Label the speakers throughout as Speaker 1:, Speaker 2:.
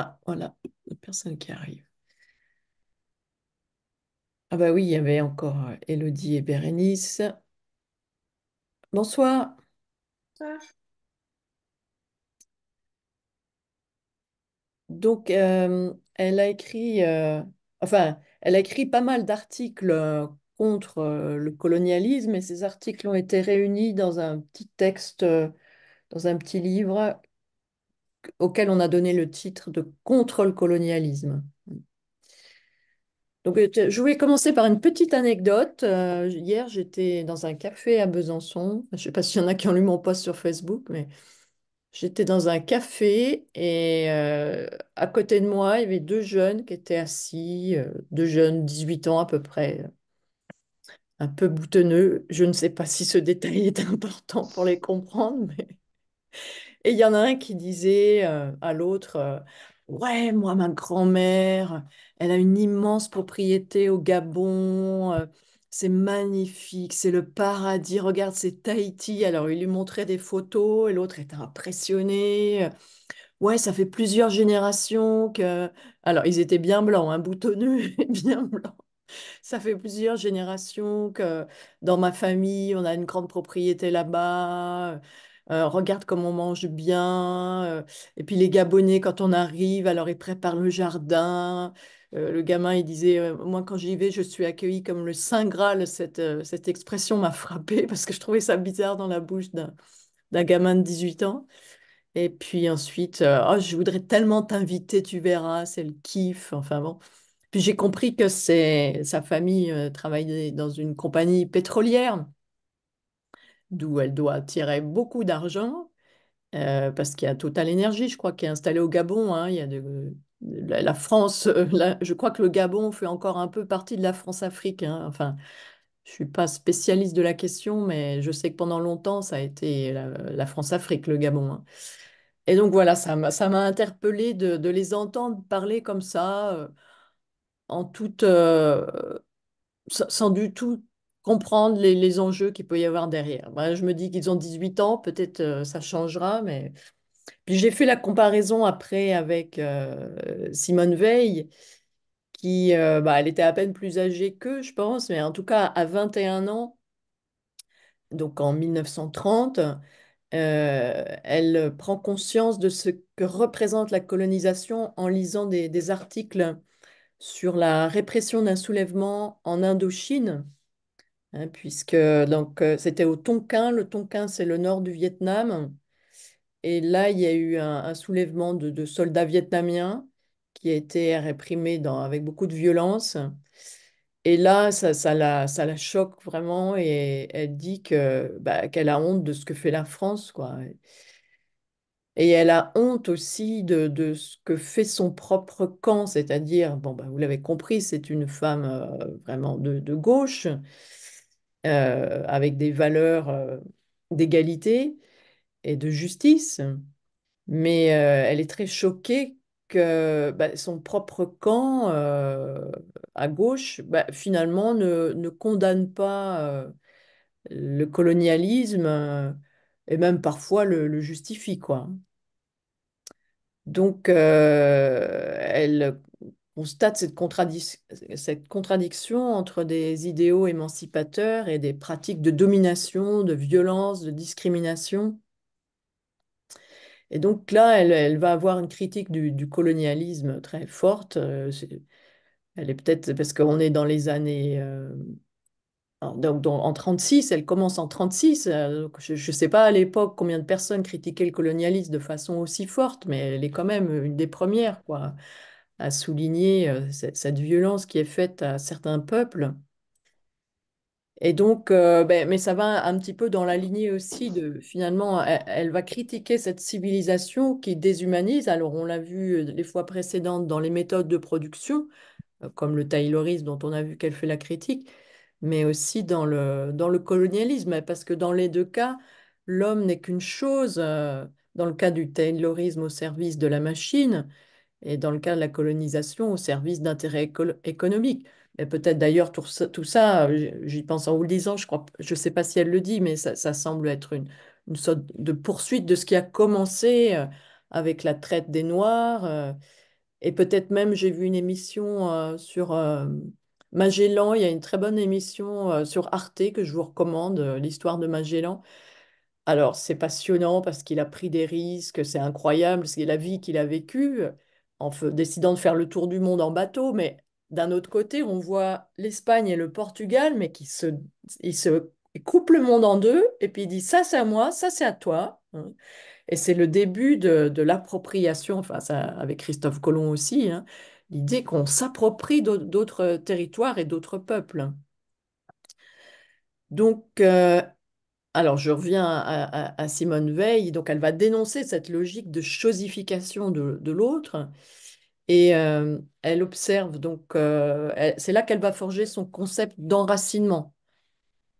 Speaker 1: Ah, voilà, personne qui arrive. Ah bah oui, il y avait encore Elodie euh, et Bérénice. Bonsoir. Bonsoir. Donc, euh, elle a écrit, euh, enfin, elle a écrit pas mal d'articles contre le colonialisme et ces articles ont été réunis dans un petit texte, dans un petit livre auquel on a donné le titre de Contrôle colonialisme Donc, euh, je voulais commencer par une petite anecdote. Euh, hier, j'étais dans un café à Besançon. Je ne sais pas s'il y en a qui ont lu mon post sur Facebook, mais j'étais dans un café et euh, à côté de moi, il y avait deux jeunes qui étaient assis, deux jeunes, 18 ans à peu près, un peu boutonneux. Je ne sais pas si ce détail est important pour les comprendre, mais et il y en a un qui disait euh, à l'autre euh, Ouais, moi, ma grand-mère, elle a une immense propriété au Gabon. Euh, c'est magnifique, c'est le paradis. Regarde, c'est Tahiti. Alors, il lui montrait des photos et l'autre était impressionné. Ouais, ça fait plusieurs générations que. Alors, ils étaient bien blancs, un hein, boutonneux bien blancs. Ça fait plusieurs générations que dans ma famille, on a une grande propriété là-bas. Euh, regarde comment on mange bien. Euh, et puis les Gabonais, quand on arrive, alors ils préparent le jardin. Euh, le gamin, il disait, moi quand j'y vais, je suis accueilli comme le Saint Graal. Cette, expression m'a frappée parce que je trouvais ça bizarre dans la bouche d'un gamin de 18 ans. Et puis ensuite, oh, je voudrais tellement t'inviter, tu verras, c'est le kiff. Enfin bon. Puis j'ai compris que sa famille travaillait dans une compagnie pétrolière d'où elle doit tirer beaucoup d'argent, euh, parce qu'il y a Total Energy, je crois, qui est installé au Gabon. Hein. il y a de, la, France, euh, je crois que le Gabon fait encore un peu partie de la France-Afrique. Hein. enfin, je ne suis pas spécialiste de la question, mais je sais que pendant longtemps, ça a été la, France-Afrique, le Gabon. Hein. Et donc voilà, ça m'a interpellé de, les entendre parler comme ça, euh, en toute, sans, du tout comprendre les, enjeux qu'il peut y avoir derrière. Bah, je me dis qu'ils ont 18 ans, peut-être euh, ça changera, mais... Puis j'ai fait la comparaison après avec euh, Simone Veil, qui, euh, bah, elle était à peine plus âgée qu'eux, je pense, mais en tout cas à 21 ans, donc en 1930, elle prend conscience de ce que représente la colonisation en lisant des articles sur la répression d'un soulèvement en Indochine Hein, puisque donc euh, c'était au Tonkin. Le Tonkin, c'est le nord du Vietnam. Et là, il y a eu un, soulèvement de, soldats vietnamiens qui a été réprimé dans, avec beaucoup de violence. Et là, ça, ça, la, ça la choque vraiment et elle dit que bah, qu'elle a honte de ce que fait la France, quoi. Et elle a honte aussi de, ce que fait son propre camp, c'est-à-dire, bon, bah, vous l'avez compris, c'est une femme euh, vraiment de, de gauche. Euh, avec des valeurs euh, d'égalité et de justice, mais euh, elle est très choquée que bah, son propre camp à gauche, bah, finalement, ne, ne, condamne pas le colonialisme et même parfois le, le justifie, quoi. Donc, elle constate cette, cette, contradiction entre des idéaux émancipateurs et des pratiques de domination, de violence, de discrimination. Et donc là, elle, va avoir une critique du, colonialisme très forte. Euh, elle est peut-être parce qu'on est dans les années... Euh, en, 1936, 36, elle commence en 36. Euh, je ne sais pas à l'époque combien de personnes critiquaient le colonialisme de façon aussi forte, mais elle est quand même une des premières, quoi à souligner euh, cette, violence qui est faite à certains peuples. Et donc, euh, ben, mais ça va un petit peu dans la lignée aussi de, finalement, e-, elle, va critiquer cette civilisation qui déshumanise. Alors, on l'a vu euh, les fois précédentes dans les méthodes de production, comme le Taylorisme dont on a vu qu'elle fait la critique, mais aussi dans le, dans le colonialisme, parce que dans les deux cas, l'homme n'est qu'une chose, dans le cas du Taylorisme au service de la machine, et dans le cas de la colonisation, au service d'intérêts économiques. Et peut-être d'ailleurs tout ça, euh, j'y pense en vous le disant, je crois, je sais pas si elle le dit, mais ça, semble être une, une, sorte de poursuite de ce qui a commencé euh, avec la traite des Noirs. Euh, et peut-être même, j'ai vu une émission sur Magellan, il y a une très bonne émission sur Arte que je vous recommande, l'histoire de Magellan. Alors, c'est passionnant parce qu'il a pris des risques, c'est incroyable, c'est la vie qu'il a vécue en décidant de faire le tour du monde en bateau, mais d'un autre côté, on voit l'Espagne et le Portugal, mais qui se, ils se coupent le monde en deux, et puis ils disent ça c'est à moi, ça c'est à toi. Hein. Et c'est le début de, l'appropriation, enfin ça, avec Christophe Colomb aussi, hein, l'idée qu'on s'approprie d'autres territoires et d'autres peuples. Donc, euh, alors, je reviens à, Simone Veil. Donc, elle va dénoncer cette logique de chosification de, l'autre. Et euh, elle observe, donc, euh, c'est là qu'elle va forger son concept d'enracinement.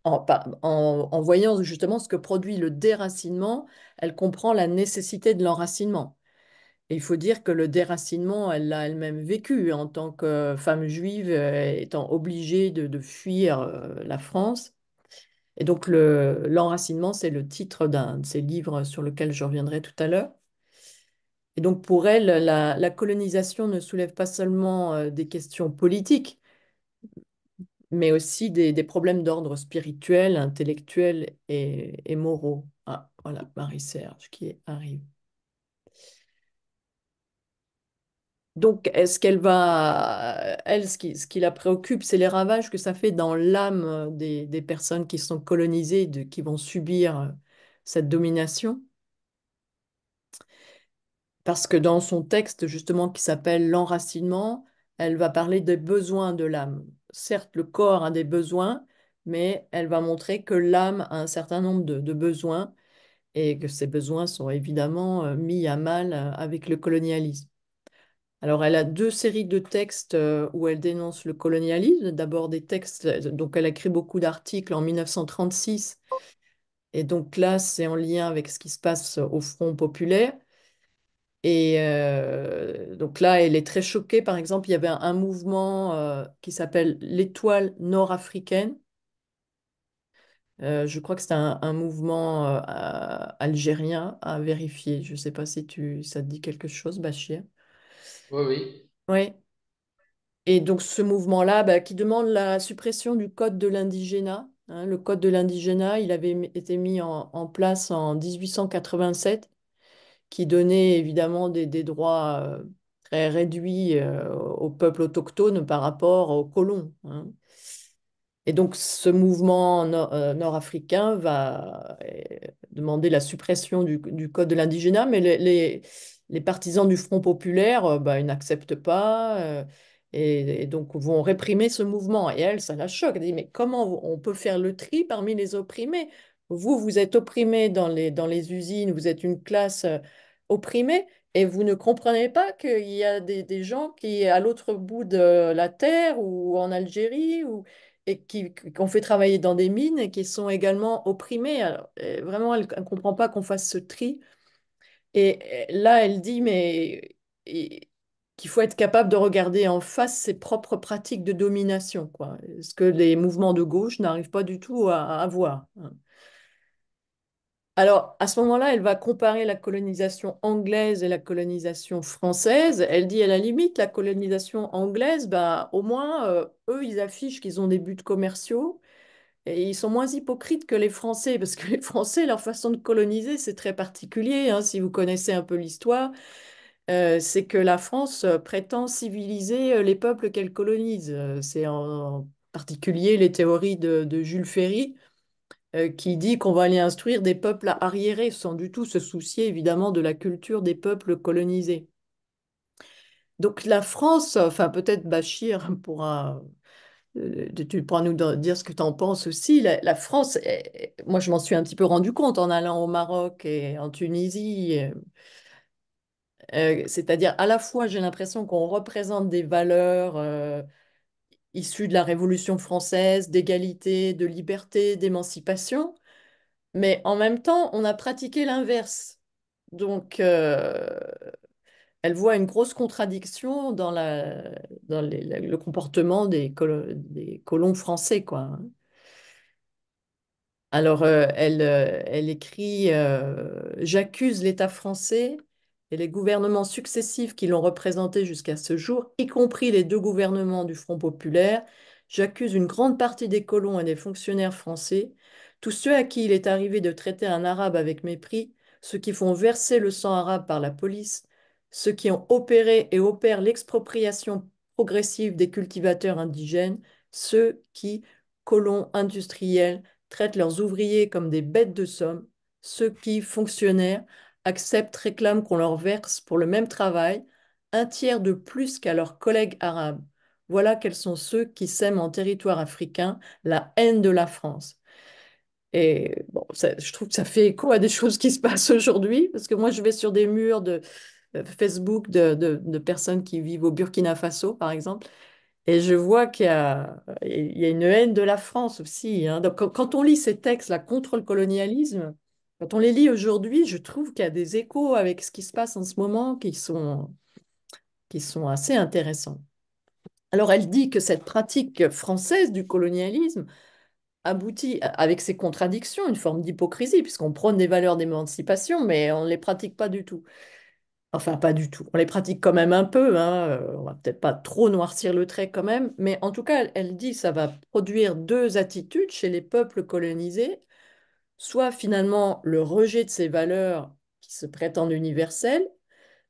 Speaker 1: En, voyant justement ce que produit le déracinement, elle comprend la nécessité de l'enracinement. Et il faut dire que le déracinement, elle l'a elle-même vécu en tant que femme juive, euh, étant obligée de fuir la France et donc, l'enracinement, c'est le titre d'un de ces livres sur lequel je reviendrai tout à l'heure. Et donc, pour elle, la, colonisation ne soulève pas seulement euh, des questions politiques, mais aussi des, problèmes d'ordre spirituel, intellectuel et, et moraux. Ah, voilà, Marie-Serge qui arrive. Donc, est-ce qu'elle va, elle, ce qui, la préoccupe, c'est les ravages que ça fait dans l'âme euh, des, personnes qui sont colonisées, qui vont subir euh, cette domination Parce que dans son texte, justement, qui s'appelle L'enracinement, elle va parler des besoins de l'âme. Certes, le corps a des besoins, mais elle va montrer que l'âme a un certain nombre de, de besoins et que ces besoins sont évidemment euh, mis à mal avec le colonialisme. Alors, elle a deux séries de textes euh, où elle dénonce le colonialisme. D'abord des textes, euh, donc elle a écrit beaucoup d'articles en 1936. Et donc là, c'est en lien avec ce qui se passe au Front populaire. Et euh, donc là, elle est très choquée. Par exemple, il y avait un, mouvement qui s'appelle l'étoile nord-africaine. je crois que c'est un, un, mouvement algérien à vérifier. Je ne sais pas si tu, ça te dit quelque chose, Bachir. Oui, oui. Et donc ce mouvement-là, bah, qui demande la suppression du code de l'indigénat. Hein. le code de l'indigénat, il avait été mis en, place en 1887, qui donnait évidemment des, droits euh, très réduits au euh, aux peuples autochtones par rapport aux colons. Hein. Et donc ce mouvement euh, nord-africain va demander la suppression du, code de l'indigénat, mais les les partisans du Front populaire euh, bah, ils n'acceptent pas euh, et, donc vont réprimer ce mouvement. Et elle, ça la choque. Elle dit, mais comment on peut faire le tri parmi les opprimés Vous, vous êtes opprimés dans les, dans les usines, vous êtes une classe euh, opprimée, et vous ne comprenez pas qu'il y a des, gens qui, à l'autre bout de la Terre, ou en Algérie, et qui qu'on fait travailler dans des mines, et qui sont également opprimés. Alors, vraiment, elle ne comprend pas qu'on fasse ce tri et euh, là, elle dit, mais qu'il faut être capable de regarder en face ses propres pratiques de domination, Ce que les mouvements de gauche n'arrivent pas du tout à, voir. Hein. Alors, à ce moment-là, elle va comparer la colonisation anglaise et la colonisation française. Elle dit, à la limite, la colonisation anglaise, bah, au moins, euh, eux, ils affichent qu'ils ont des buts commerciaux et ils sont moins hypocrites que les Français, parce que les Français, leur façon de coloniser, c'est très particulier. Hein, si vous connaissez un peu l'histoire, euh, c'est que la France euh, prétend civiliser euh, les peuples qu'elle colonise. C'est en, particulier les théories de, Jules Ferry, qui dit qu'on va aller instruire des peuples arriérés, sans du tout se soucier évidemment de la culture des peuples colonisés. Donc la France, enfin peut-être Bachir pour un tu pourras nous dire ce que tu en penses aussi. La, France, eh, eh, moi je m'en suis un petit peu rendu compte en allant au Maroc et en Tunisie. Euh, euh, c'est-à-dire, à la fois, j'ai l'impression qu'on représente des valeurs euh, issues de la Révolution française, d'égalité, de liberté, d'émancipation, mais en même temps, on a pratiqué l'inverse. Donc, elle voit une grosse contradiction dans, le comportement des, colons français. Alors, euh, euh, elle, écrit euh, J'accuse l'État français et les gouvernements successifs qui l'ont représenté jusqu'à ce jour, y compris les deux gouvernements du Front populaire. J'accuse une grande partie des colons et des fonctionnaires français, tous ceux à qui il est arrivé de traiter un arabe avec mépris, ceux qui font verser le sang arabe par la police, ceux qui ont opéré et opèrent l'expropriation progressive des cultivateurs indigènes, ceux qui, colons industriels, traitent leurs ouvriers comme des bêtes de somme, ceux qui, fonctionnaires, acceptent, réclament qu'on leur verse pour le même travail un tiers de plus qu'à leurs collègues arabes. Voilà quels sont ceux qui sèment en territoire africain la haine de la France. Et bon, je trouve que ça fait écho à des choses qui se passent aujourd'hui, parce que moi, je vais sur des murs de, euh, Facebook de, personnes qui vivent au Burkina Faso, par exemple. Et je vois qu'il y, a, une haine de la France aussi. Hein. Donc, quand, on lit ces textes-là contre le colonialisme, quand on les lit aujourd'hui, je trouve qu'il y a des échos avec ce qui se passe en ce moment qui sont, qui sont assez intéressants. Alors, elle dit que cette pratique française du colonialisme aboutit, avec ses contradictions, une forme d'hypocrisie, puisqu'on prône des valeurs d'émancipation, mais on ne les pratique pas du tout. Enfin, pas du tout. On les pratique quand même un peu. Hein. Euh, on va peut-être pas trop noircir le trait quand même. Mais en tout cas, elle, dit que ça va produire deux attitudes chez les peuples colonisés. Soit finalement le rejet de ces valeurs qui se prétendent universelles,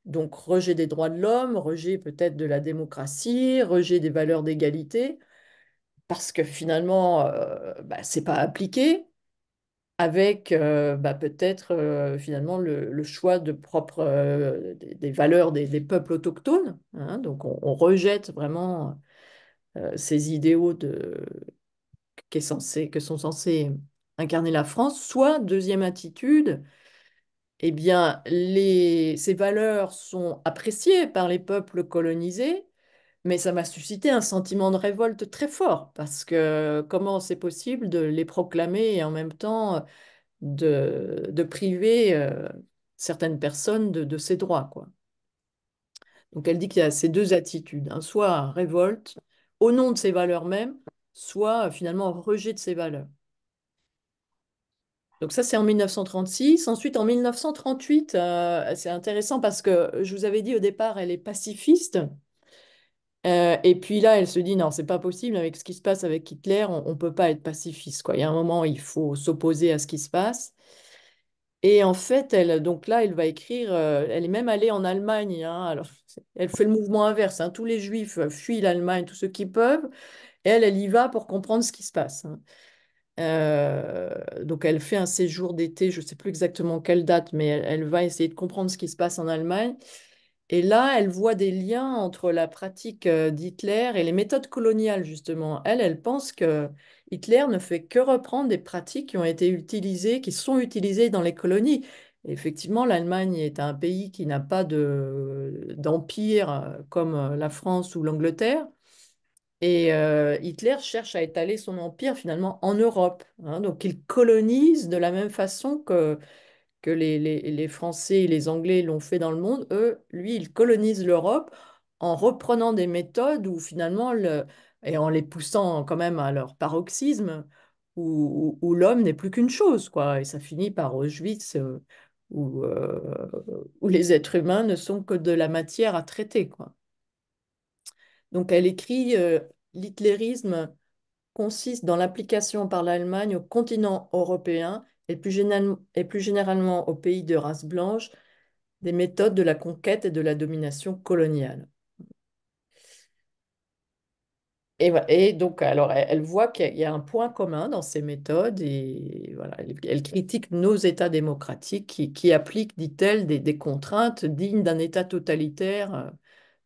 Speaker 1: donc rejet des droits de l'homme, rejet peut-être de la démocratie, rejet des valeurs d'égalité, parce que finalement, euh, bah, c'est pas appliqué avec euh, bah, peut-être euh, finalement le, choix de euh, des, valeurs des, peuples autochtones. Hein. donc on, rejette vraiment ces idéaux de, qui est censé, que sont censés incarner la France. Soit, deuxième attitude, eh bien, ces valeurs sont appréciées par les peuples colonisés, mais ça m'a suscité un sentiment de révolte très fort, parce que comment c'est possible de les proclamer et en même temps euh, de, priver euh, certaines personnes de, de, ces droits. Quoi. Donc elle dit qu'il y a ces deux attitudes, hein, soit révolte au nom de ses valeurs mêmes, soit euh, finalement rejet de ses valeurs. Donc ça, c'est en 1936. Ensuite, en 1938, c'est intéressant parce que je vous avais dit au départ, elle est pacifiste. Euh, et puis là, elle se dit non, c'est pas possible avec ce qui se passe avec Hitler, on, ne peut pas être pacifiste. Il y a un moment, il faut s'opposer à ce qui se passe. Et en fait, elle, donc là, elle va écrire. Euh, elle est même allée en Allemagne. Hein. alors, elle fait le mouvement inverse. Hein. tous les Juifs fuient l'Allemagne, tous ceux qui peuvent. Elle, elle y va pour comprendre ce qui se passe. Hein. Euh, donc, elle fait un séjour d'été. Je ne sais plus exactement quelle date, mais elle, va essayer de comprendre ce qui se passe en Allemagne. Et là, elle voit des liens entre la pratique euh, d'Hitler et les méthodes coloniales, justement. Elle, elle pense que Hitler ne fait que reprendre des pratiques qui ont été utilisées, qui sont utilisées dans les colonies. effectivement, l'Allemagne est un pays qui n'a pas d'empire euh, comme euh, la France ou l'Angleterre. Et Hitler cherche à étaler son empire finalement en Europe. Hein. donc il colonise de la même façon que que les, Français et les Anglais l'ont fait dans le monde, eux, lui, ils colonisent l'Europe en reprenant des méthodes ou finalement, et en les poussant quand même à leur paroxysme, où, l'homme n'est plus qu'une chose, quoi. Et ça finit par Auschwitz, euh, euh, où, les êtres humains ne sont que de la matière à traiter, quoi. Donc elle écrit euh, L'hitlérisme consiste dans l'application par l'Allemagne au continent européen et plus, généralement aux pays de race blanche, des méthodes de la conquête et de la domination coloniale. Et, donc, alors, elle, voit qu'il y a un point commun dans ces méthodes et voilà, elle, critique nos États démocratiques qui, appliquent, dit-elle, des, contraintes dignes d'un État totalitaire euh,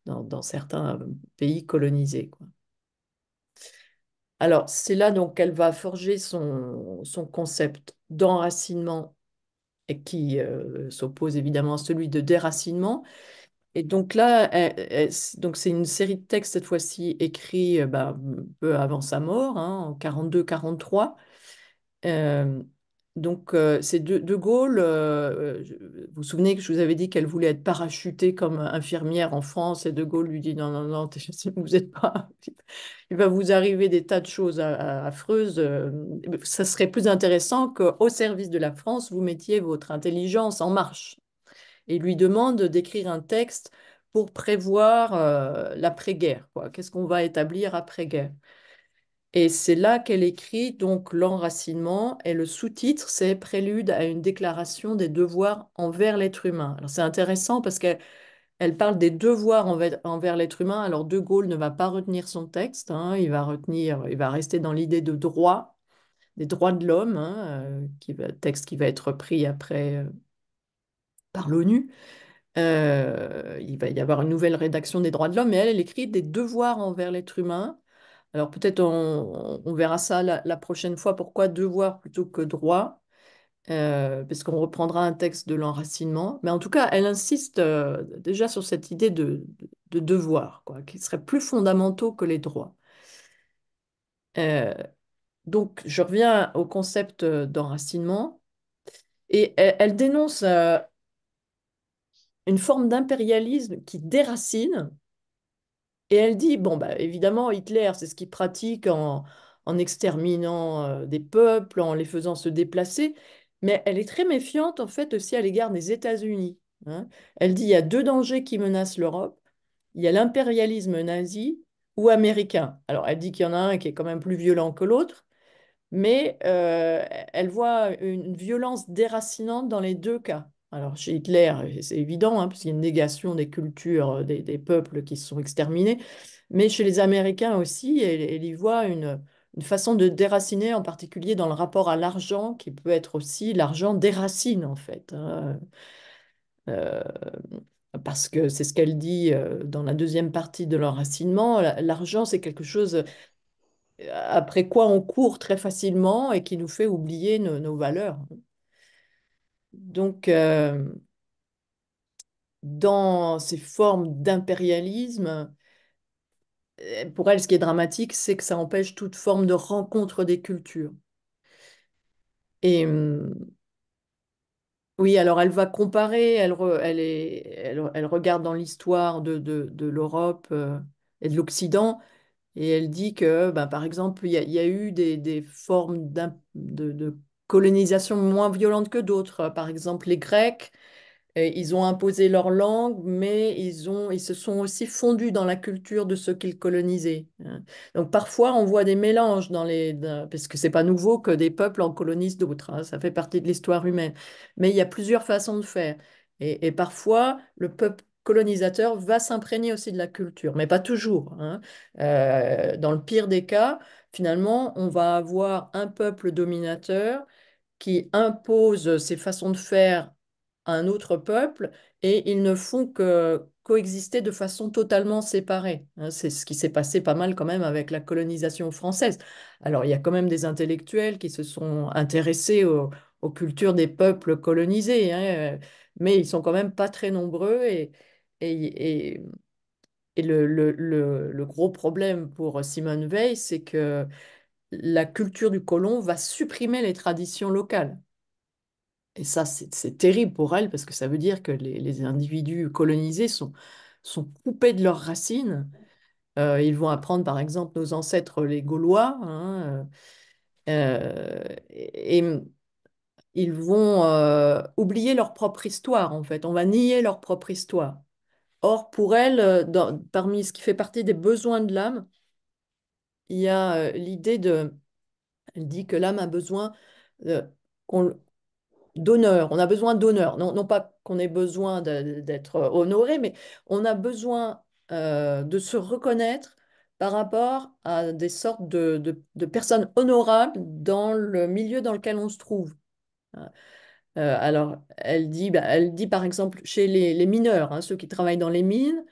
Speaker 1: dans, dans certains pays colonisés. Quoi. Alors, c'est là donc qu'elle va forger son, son concept d'enracinement et qui euh, s'oppose évidemment à celui de déracinement. Et donc là, donc c'est une série de textes cette fois-ci écrits euh, bah, peu avant sa mort, hein, en 42-43. Donc, euh, c'est de, Gaulle, euh, euh, vous vous souvenez que je vous avais dit qu'elle voulait être parachutée comme infirmière en France, et De Gaulle lui dit non, non, non, vous n'êtes pas. Il va vous arriver des tas de choses affreuses. Ça serait plus intéressant qu'au service de la France, vous mettiez votre intelligence en marche. Et lui demande d'écrire un texte pour prévoir l'après-guerre. Qu'est-ce qu'on va établir après-guerre et c'est là qu'elle écrit donc l'enracinement et le sous-titre, c'est Prélude à une déclaration des devoirs envers l'être humain. Alors c'est intéressant parce qu'elle elle parle des devoirs envers, l'être humain. Alors De Gaulle ne va pas retenir son texte, hein. il va retenir, il va rester dans l'idée de droit, des droits de l'homme, hein, euh, texte qui va être pris après euh, par l'ONU. Euh, il va y avoir une nouvelle rédaction des droits de l'homme, mais elle, elle écrit des devoirs envers l'être humain alors peut-être on, verra ça la, prochaine fois, pourquoi devoir plutôt que droit, euh, parce qu'on reprendra un texte de l'enracinement. Mais en tout cas, elle insiste euh, déjà sur cette idée de, devoir, quoi, qui serait plus fondamentaux que les droits. Euh, donc je reviens au concept euh, d'enracinement, et elle dénonce une forme d'impérialisme qui déracine et elle dit, bon, bah, évidemment, Hitler, c'est ce qu'il pratique en, exterminant euh, des peuples, en les faisant se déplacer, mais elle est très méfiante, en fait, aussi à l'égard des États-Unis. Hein. Elle dit, il y a deux dangers qui menacent l'Europe. Il y a l'impérialisme nazi ou américain. Alors, elle dit qu'il y en a un qui est quand même plus violent que l'autre, mais euh, elle voit une violence déracinante dans les deux cas. Alors, chez Hitler, c'est évident, hein, puisqu'il y a une négation des cultures, euh, des, peuples qui se sont exterminés, mais chez les Américains aussi, elle, y voit une, façon de déraciner, en particulier dans le rapport à l'argent, qui peut être aussi l'argent déracine, en fait. Hein. Euh, parce que c'est ce qu'elle dit euh, dans la deuxième partie de l'enracinement, l'argent, c'est quelque chose après quoi on court très facilement et qui nous fait oublier nos valeurs. Donc, euh, dans ces formes d'impérialisme, euh, pour elle, ce qui est dramatique, c'est que ça empêche toute forme de rencontre des cultures. Et euh, oui, alors elle va comparer, elle, elle, elle, regarde dans l'histoire de, l'Europe et de l'Occident, et elle dit que, ben, par exemple, il y, a eu des, formes de, colonisation moins violente que d'autres. Par exemple, les Grecs, euh, ils ont imposé leur langue, mais ils, ont, ils se sont aussi fondus dans la culture de ceux qu'ils colonisaient. Hein. Donc parfois, on voit des mélanges dans les... parce que c'est pas nouveau que des peuples en colonisent d'autres, hein. ça fait partie de l'histoire humaine. Mais il y a plusieurs façons de faire. Et, parfois, le peuple colonisateur va s'imprégner aussi de la culture, mais pas toujours. Hein. Euh, dans le pire des cas, finalement, on va avoir un peuple dominateur qui impose ses façons de faire à un autre peuple et ils ne font que coexister de façon totalement séparée. Hein. C'est ce qui s'est passé pas mal quand même avec la colonisation française. Alors il y a quand même des intellectuels qui se sont intéressés aux, cultures des peuples colonisés, hein, mais ils sont quand même pas très nombreux et, et, et et le, le, le, gros problème pour euh, Simone Veil, c'est que la culture du colon va supprimer les traditions locales. Et ça, c'est terrible pour elle, parce que ça veut dire que les, les individus colonisés sont, sont coupés de leurs racines. Euh, ils vont apprendre, par exemple, nos ancêtres, les Gaulois, hein, euh, et, ils vont oublier leur propre histoire, en fait. On va nier leur propre histoire. Or, pour elle, euh, parmi ce qui fait partie des besoins de l'âme, il y a euh, l'idée de... Elle dit que l'âme a besoin d'honneur, on a besoin d'honneur. Non, pas qu'on ait besoin d'être honoré, mais on a besoin euh, de se reconnaître par rapport à des sortes de personnes honorables dans le milieu dans lequel on se trouve. Euh, alors, elle dit, bah, elle dit par exemple chez les, mineurs, hein, ceux qui travaillent dans les mines,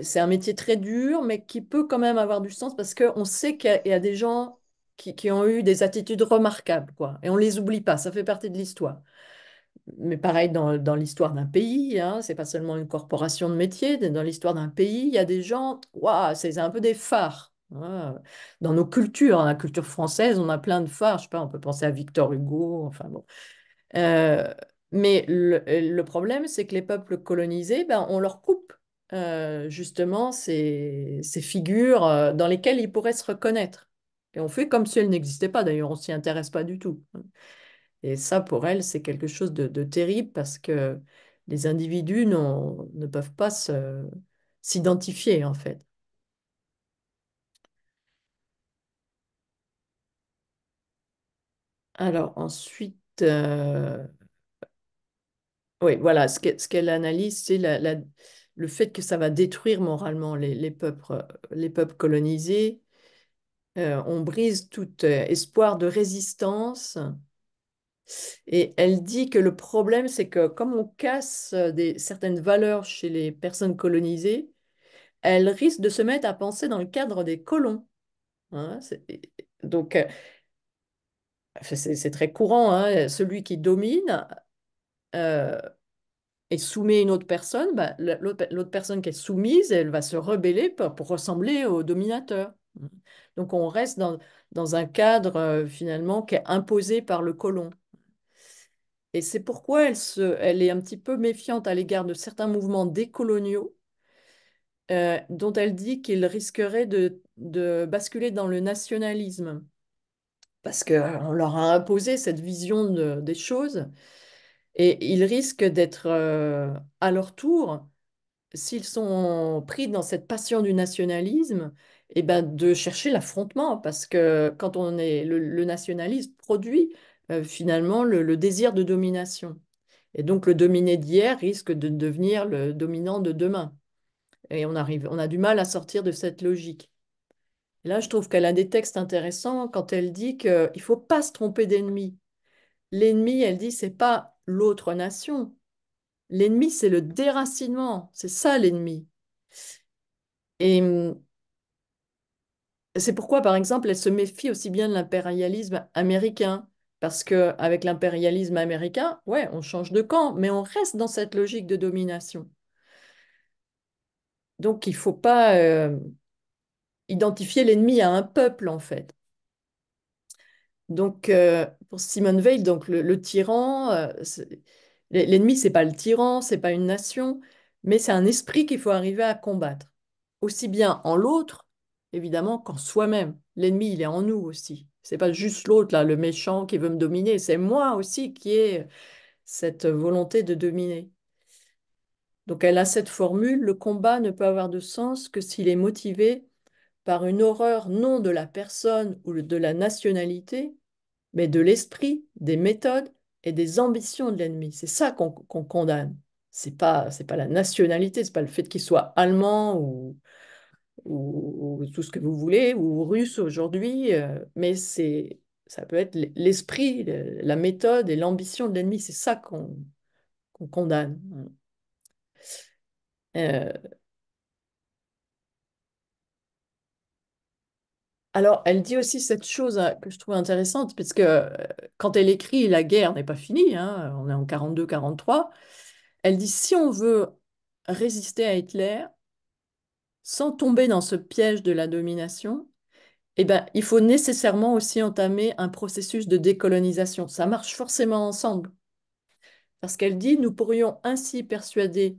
Speaker 1: c'est un métier très dur, mais qui peut quand même avoir du sens parce qu'on sait qu'il y, a des gens qui, ont eu des attitudes remarquables, quoi, et on les oublie pas, ça fait partie de l'histoire. Mais pareil, dans, l'histoire d'un pays, hein, c'est pas seulement une corporation de métier, dans l'histoire d'un pays, il y a des gens, waouh, c'est un peu des phares ah, dans nos cultures, hein, la culture française, on a plein de phares. Je sais pas, on peut penser à Victor Hugo. Enfin bon. Euh, mais le, problème, c'est que les peuples colonisés, ben, on leur coupe euh, justement ces, figures euh, dans lesquelles ils pourraient se reconnaître. Et on fait comme si elles n'existaient pas. D'ailleurs, on s'y intéresse pas du tout. Et ça, pour elles, c'est quelque chose de, terrible parce que les individus ne peuvent pas s'identifier en fait. Alors ensuite, euh, oui, voilà, ce qu'elle analyse, c'est le fait que ça va détruire moralement les, peuples, colonisés. Euh, on brise tout euh, espoir de résistance. Et elle dit que le problème, c'est que comme on casse certaines valeurs chez les personnes colonisées, elles risquent de se mettre à penser dans le cadre des colons. Hein, donc, c'est très courant, hein. celui qui domine euh, et soumet une autre personne, bah, l'autre personne qui est soumise, elle va se rebeller pour, ressembler au dominateur. Donc on reste dans, un cadre euh, finalement qui est imposé par le colon. Et c'est pourquoi elle, est un petit peu méfiante à l'égard de certains mouvements décoloniaux euh, dont elle dit qu'ils risqueraient de basculer dans le nationalisme parce qu'on euh, leur a imposé cette vision des choses, et ils risquent d'être euh, à leur tour, s'ils sont pris dans cette passion du nationalisme, et eh ben de chercher l'affrontement, parce que quand on est le, nationalisme produit euh, finalement le, le, désir de domination. Et donc le dominé d'hier risque de devenir le dominant de demain. Et on, arrive, on a du mal à sortir de cette logique là, je trouve qu'elle a des textes intéressants quand elle dit qu'il ne faut pas se tromper d'ennemi. L'ennemi, elle dit, c'est pas l'autre nation. L'ennemi, c'est le déracinement. C'est ça l'ennemi. Et hum, c'est pourquoi, par exemple, elle se méfie aussi bien de l'impérialisme américain. Parce qu'avec l'impérialisme américain, ouais, on change de camp, mais on reste dans cette logique de domination. Donc, il ne faut pas. Euh, identifier l'ennemi à un peuple, en fait. Donc, euh, pour Simone Veil, donc le, tyran, euh, l'ennemi, c'est pas le tyran, c'est pas une nation, mais c'est un esprit qu'il faut arriver à combattre, aussi bien en l'autre, évidemment, qu'en soi-même. L'ennemi, il est en nous aussi. C'est pas juste l'autre, là, le méchant qui veut me dominer, c'est moi aussi qui ai cette volonté de dominer. Donc, elle a cette formule, le combat ne peut avoir de sens que s'il est motivé par une horreur non de la personne ou de la nationalité, mais de l'esprit, des méthodes et des ambitions de l'ennemi. C'est ça qu'on condamne. C'est pas c'est pas la nationalité, c'est pas le fait qu'il soit allemand ou, ou, tout ce que vous voulez ou russe aujourd'hui, euh, mais c'est ça peut être l'esprit, la méthode et l'ambition de l'ennemi. C'est ça qu'on condamne. Euh, Alors, elle dit aussi cette chose hein, que je trouve intéressante, puisque que euh, quand elle écrit La guerre n'est pas finie, hein, on est en 42-43, elle dit si on veut résister à Hitler sans tomber dans ce piège de la domination, eh ben, il faut nécessairement aussi entamer un processus de décolonisation. Ça marche forcément ensemble. Parce qu'elle dit, nous pourrions ainsi persuader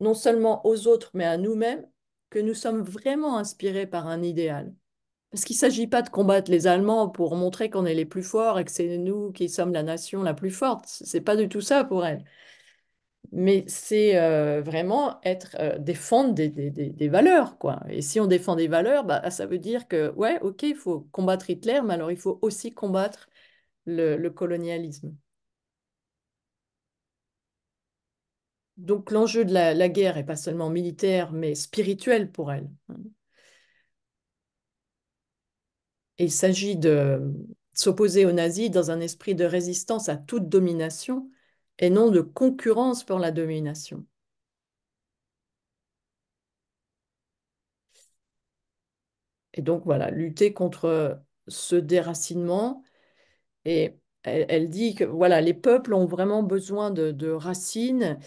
Speaker 1: non seulement aux autres, mais à nous-mêmes, que nous sommes vraiment inspirés par un idéal. Parce qu'il ne s'agit pas de combattre les Allemands pour montrer qu'on est les plus forts et que c'est nous qui sommes la nation la plus forte. Ce n'est pas du tout ça pour elle. Mais c'est euh, vraiment être euh, défendre des, valeurs, quoi. Et si on défend des valeurs, bah, ça veut dire que ouais, ok, il faut combattre Hitler, mais alors il faut aussi combattre le, colonialisme. Donc l'enjeu de la, guerre est pas seulement militaire, mais spirituel pour elle il s'agit de s'opposer aux nazis dans un esprit de résistance à toute domination et non de concurrence pour la domination. Et donc voilà, lutter contre ce déracinement. Et elle, dit que voilà, les peuples ont vraiment besoin de, racines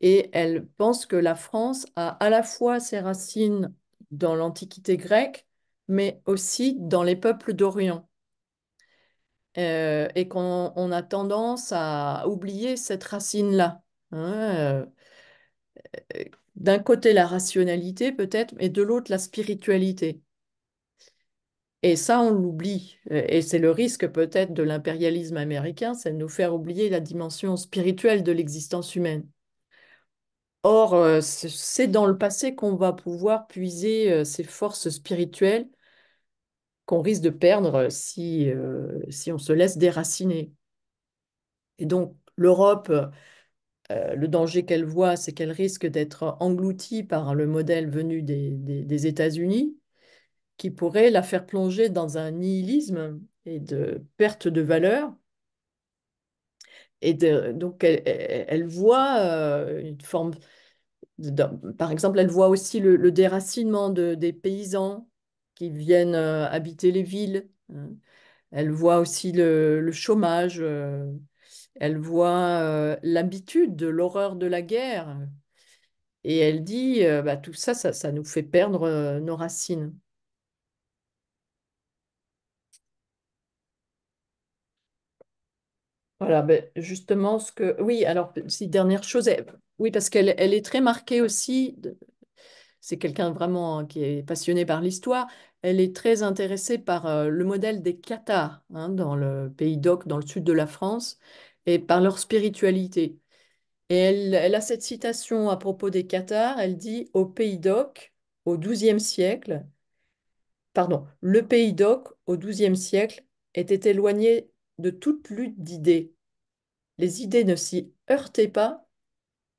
Speaker 1: et elle pense que la France a à la fois ses racines dans l'Antiquité grecque, mais aussi dans les peuples d'Orient. Euh, et qu'on a tendance à oublier cette racine-là. Hein, euh, d'un côté la rationalité peut-être, mais de l'autre la spiritualité. Et ça, on l'oublie. Euh, et c'est le risque peut-être de l'impérialisme américain, c'est de nous faire oublier la dimension spirituelle de l'existence humaine. Or, c'est dans le passé qu'on va pouvoir puiser ces forces spirituelles qu'on risque de perdre si, euh, si on se laisse déraciner. Et donc, l'Europe, euh, le danger qu'elle voit, c'est qu'elle risque d'être engloutie par le modèle venu des, États-Unis, qui pourrait la faire plonger dans un nihilisme et de perte de valeur. Et donc, elle, voit euh, une forme. par exemple, elle voit aussi le, déracinement des paysans, qui viennent euh, habiter les villes. Hein. Elle voit aussi le, chômage. Euh, elle voit euh, l'habitude de l'horreur de la guerre. Et elle dit, bah, tout ça, ça, nous fait perdre nos racines. Voilà, ben justement, ce que. Oui, alors, si dernière chose, oui, parce qu'elle elle est très marquée aussi c'est quelqu'un vraiment hein, qui est passionné par l'histoire. Elle est très intéressée par euh, le modèle des cathares hein, dans le pays d'Oc, dans le sud de la France, et par leur spiritualité. Et elle, a cette citation à propos des cathares. Elle dit Au pays d'Oc, au XIIe siècle, pardon, le pays d'Oc, au XIIe siècle, était éloigné de toute lutte d'idées. Les idées ne s'y heurtaient pas,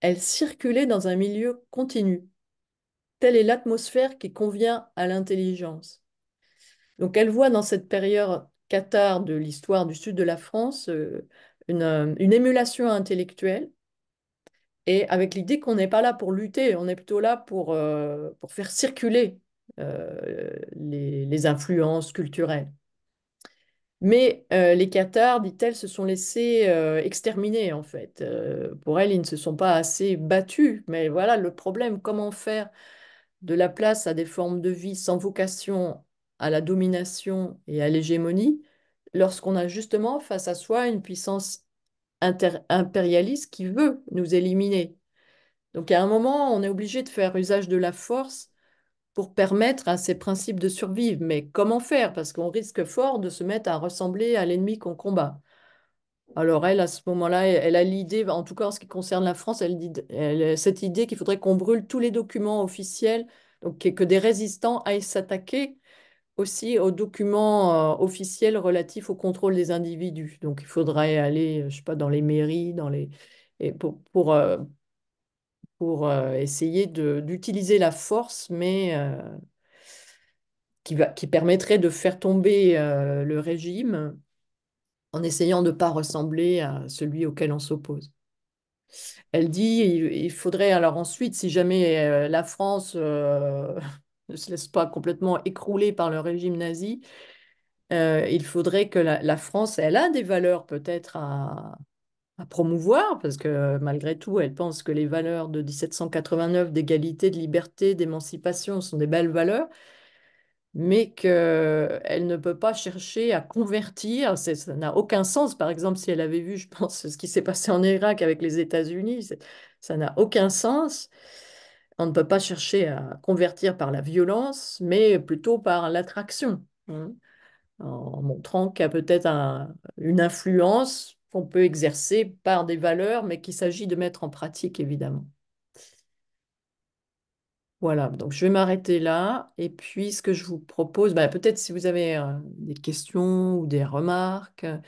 Speaker 1: elles circulaient dans un milieu continu telle est l'atmosphère qui convient à l'intelligence. Donc elle voit dans cette période cathare de l'histoire du sud de la France euh, une, euh, une émulation intellectuelle et avec l'idée qu'on n'est pas là pour lutter, on est plutôt là pour, euh, pour faire circuler les, influences culturelles. Mais les cathares, dit-elle, se sont laissés exterminer en fait. pour elle, ils ne se sont pas assez battus. Mais voilà le problème, comment faire de la place à des formes de vie sans vocation à la domination et à l'hégémonie, lorsqu'on a justement face à soi une puissance impérialiste qui veut nous éliminer. Donc à un moment, on est obligé de faire usage de la force pour permettre à ces principes de survivre. Mais comment faire Parce qu'on risque fort de se mettre à ressembler à l'ennemi qu'on combat. Alors elle, à ce moment-là, elle a l'idée, en tout cas en ce qui concerne la France, elle dit cette idée qu'il faudrait qu'on brûle tous les documents officiels, donc que, des résistants aillent s'attaquer aussi aux documents euh, officiels relatifs au contrôle des individus. Donc il faudrait aller, je sais pas, dans les mairies, dans les et pour pour, euh, euh, essayer d'utiliser la force, mais qui permettrait de faire tomber le régime en essayant de ne pas ressembler à celui auquel on s'oppose. Elle dit, il faudrait alors ensuite, si jamais euh, la France euh, ne se laisse pas complètement écrouler par le régime nazi, euh, il faudrait que la, France, elle a des valeurs peut-être à, promouvoir, parce que malgré tout, elle pense que les valeurs de 1789 d'égalité, de liberté, d'émancipation sont des belles valeurs, mais qu'elle ne peut pas chercher à convertir. Ça n'a aucun sens, par exemple, si elle avait vu, je pense, ce qui s'est passé en Irak avec les États-Unis, ça n'a aucun sens. On ne peut pas chercher à convertir par la violence, mais plutôt par l'attraction, hein, en montrant qu'il y a peut-être une influence qu'on peut exercer par des valeurs, mais qu'il s'agit de mettre en pratique, évidemment. Voilà, donc je vais m'arrêter là. Et puis, ce que je vous propose, bah, peut-être si vous avez euh, des questions ou des remarques, euh,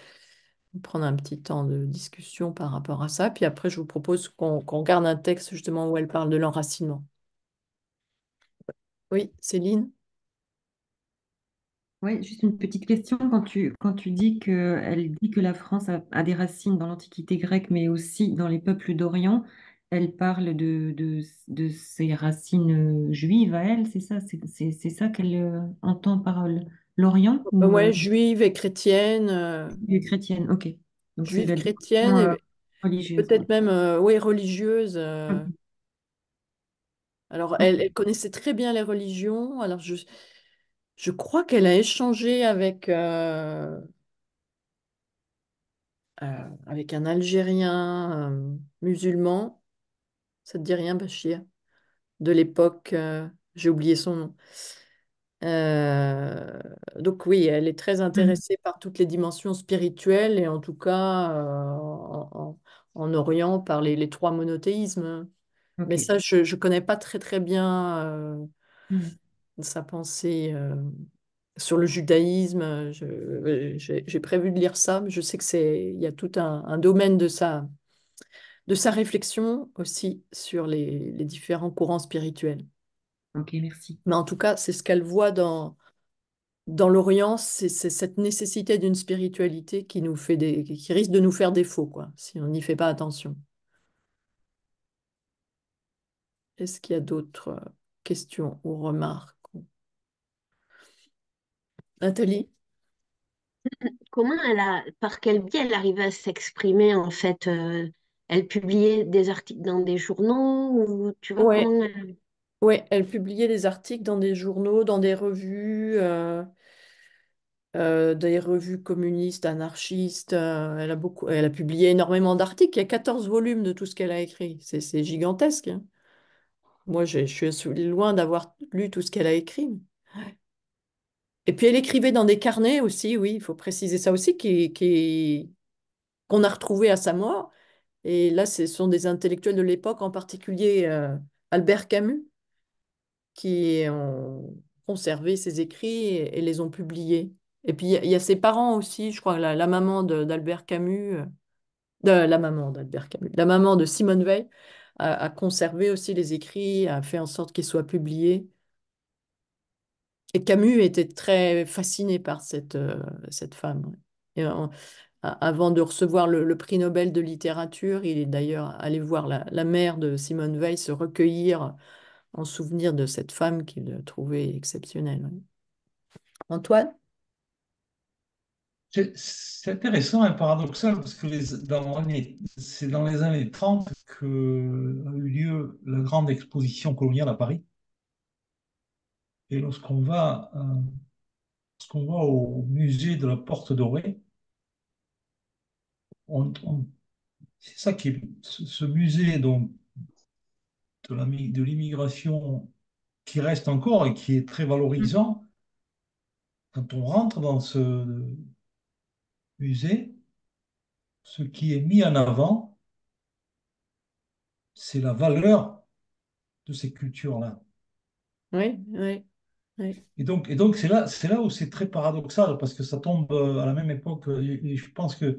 Speaker 1: on prendre un petit temps de discussion par rapport à ça. Puis après, je vous propose qu'on garde regarde un texte justement où elle parle de l'enracinement. Oui, Céline? Oui, juste une petite question.
Speaker 2: Quand tu, dis que, elle dit que la France a des racines dans l'Antiquité grecque, mais aussi dans les peuples d'Orient, elle parle de, de, ses racines euh, juives à elle, c'est ça, c'est ça qu'elle euh, entend par l'Orient euh,
Speaker 1: juive et chrétienne.
Speaker 2: Juive Et chrétienne, ok. Donc juive, chrétienne, religieuse.
Speaker 1: Peut-être même, oui, religieuse. Alors, Elle, connaissait très bien les religions. Alors, je, crois qu'elle a échangé avec, avec un Algérien musulman ça te dit rien, Bachir De l'époque, euh, j'ai oublié son nom. Euh, donc oui, elle est très mmh. intéressée par toutes les dimensions spirituelles et en tout cas euh, en, Orient par les, trois monothéismes. Mais ça, je ne connais pas très très bien mmh. sa pensée sur le judaïsme. J'ai prévu de lire ça, mais je sais que c'est il y a tout un, domaine de ça de sa réflexion aussi sur les, différents courants spirituels.
Speaker 2: Ok, merci.
Speaker 1: Mais en tout cas, c'est ce qu'elle voit dans, dans l'Orient, c'est cette nécessité d'une spiritualité qui, nous fait des, qui risque de nous faire défaut, quoi, si on n'y fait pas attention. Est-ce qu'il y a d'autres euh, questions ou remarques
Speaker 3: Nathalie Comment elle a, par quel biais elle arrive à s'exprimer en fait euh, elle publiait des articles dans des journaux ou tu vois ouais. elle... publiait des articles dans des
Speaker 1: journaux, dans des revues, euh, euh, des revues communistes, anarchistes. Euh, elle a beaucoup, elle a publié énormément d'articles. Il y a 14 volumes de tout ce qu'elle a écrit. C'est gigantesque. Hein. Moi, je, suis loin d'avoir lu tout ce qu'elle a écrit. Et puis elle écrivait dans des carnets aussi, oui, il faut préciser ça aussi, qu'on qui, a retrouvé à sa mort. Et là, ce sont des intellectuels de l'époque, en particulier euh, Albert Camus, qui ont conservé ses écrits et, les ont publiés. Et puis, il y, a ses parents aussi, je crois, la, la maman d'Albert Camus, euh, de, la maman d'Albert Camus, la maman de Simone Veil, a, conservé aussi les écrits, a fait en sorte qu'ils soient publiés. Et Camus était très fasciné par cette, euh, cette femme. Et, avant de recevoir le, prix Nobel de littérature. Il est d'ailleurs allé voir la, mère de Simone Veil se recueillir en souvenir de cette femme qu'il trouvait exceptionnelle. Antoine
Speaker 4: c'est intéressant et paradoxal parce que c'est dans les années 30 que a eu lieu la grande exposition coloniale à Paris. Et lorsqu'on va, euh, va au musée de la Porte Dorée, c'est ça qui est, ce musée donc, de l'immigration qui reste encore et qui est très valorisant. Quand on rentre dans ce musée, ce qui est mis en avant, c'est la valeur de ces cultures-là.
Speaker 1: Oui, oui.
Speaker 4: Et donc, et donc c'est là, c'est là où c'est très paradoxal parce que ça tombe euh, à la même époque. je pense que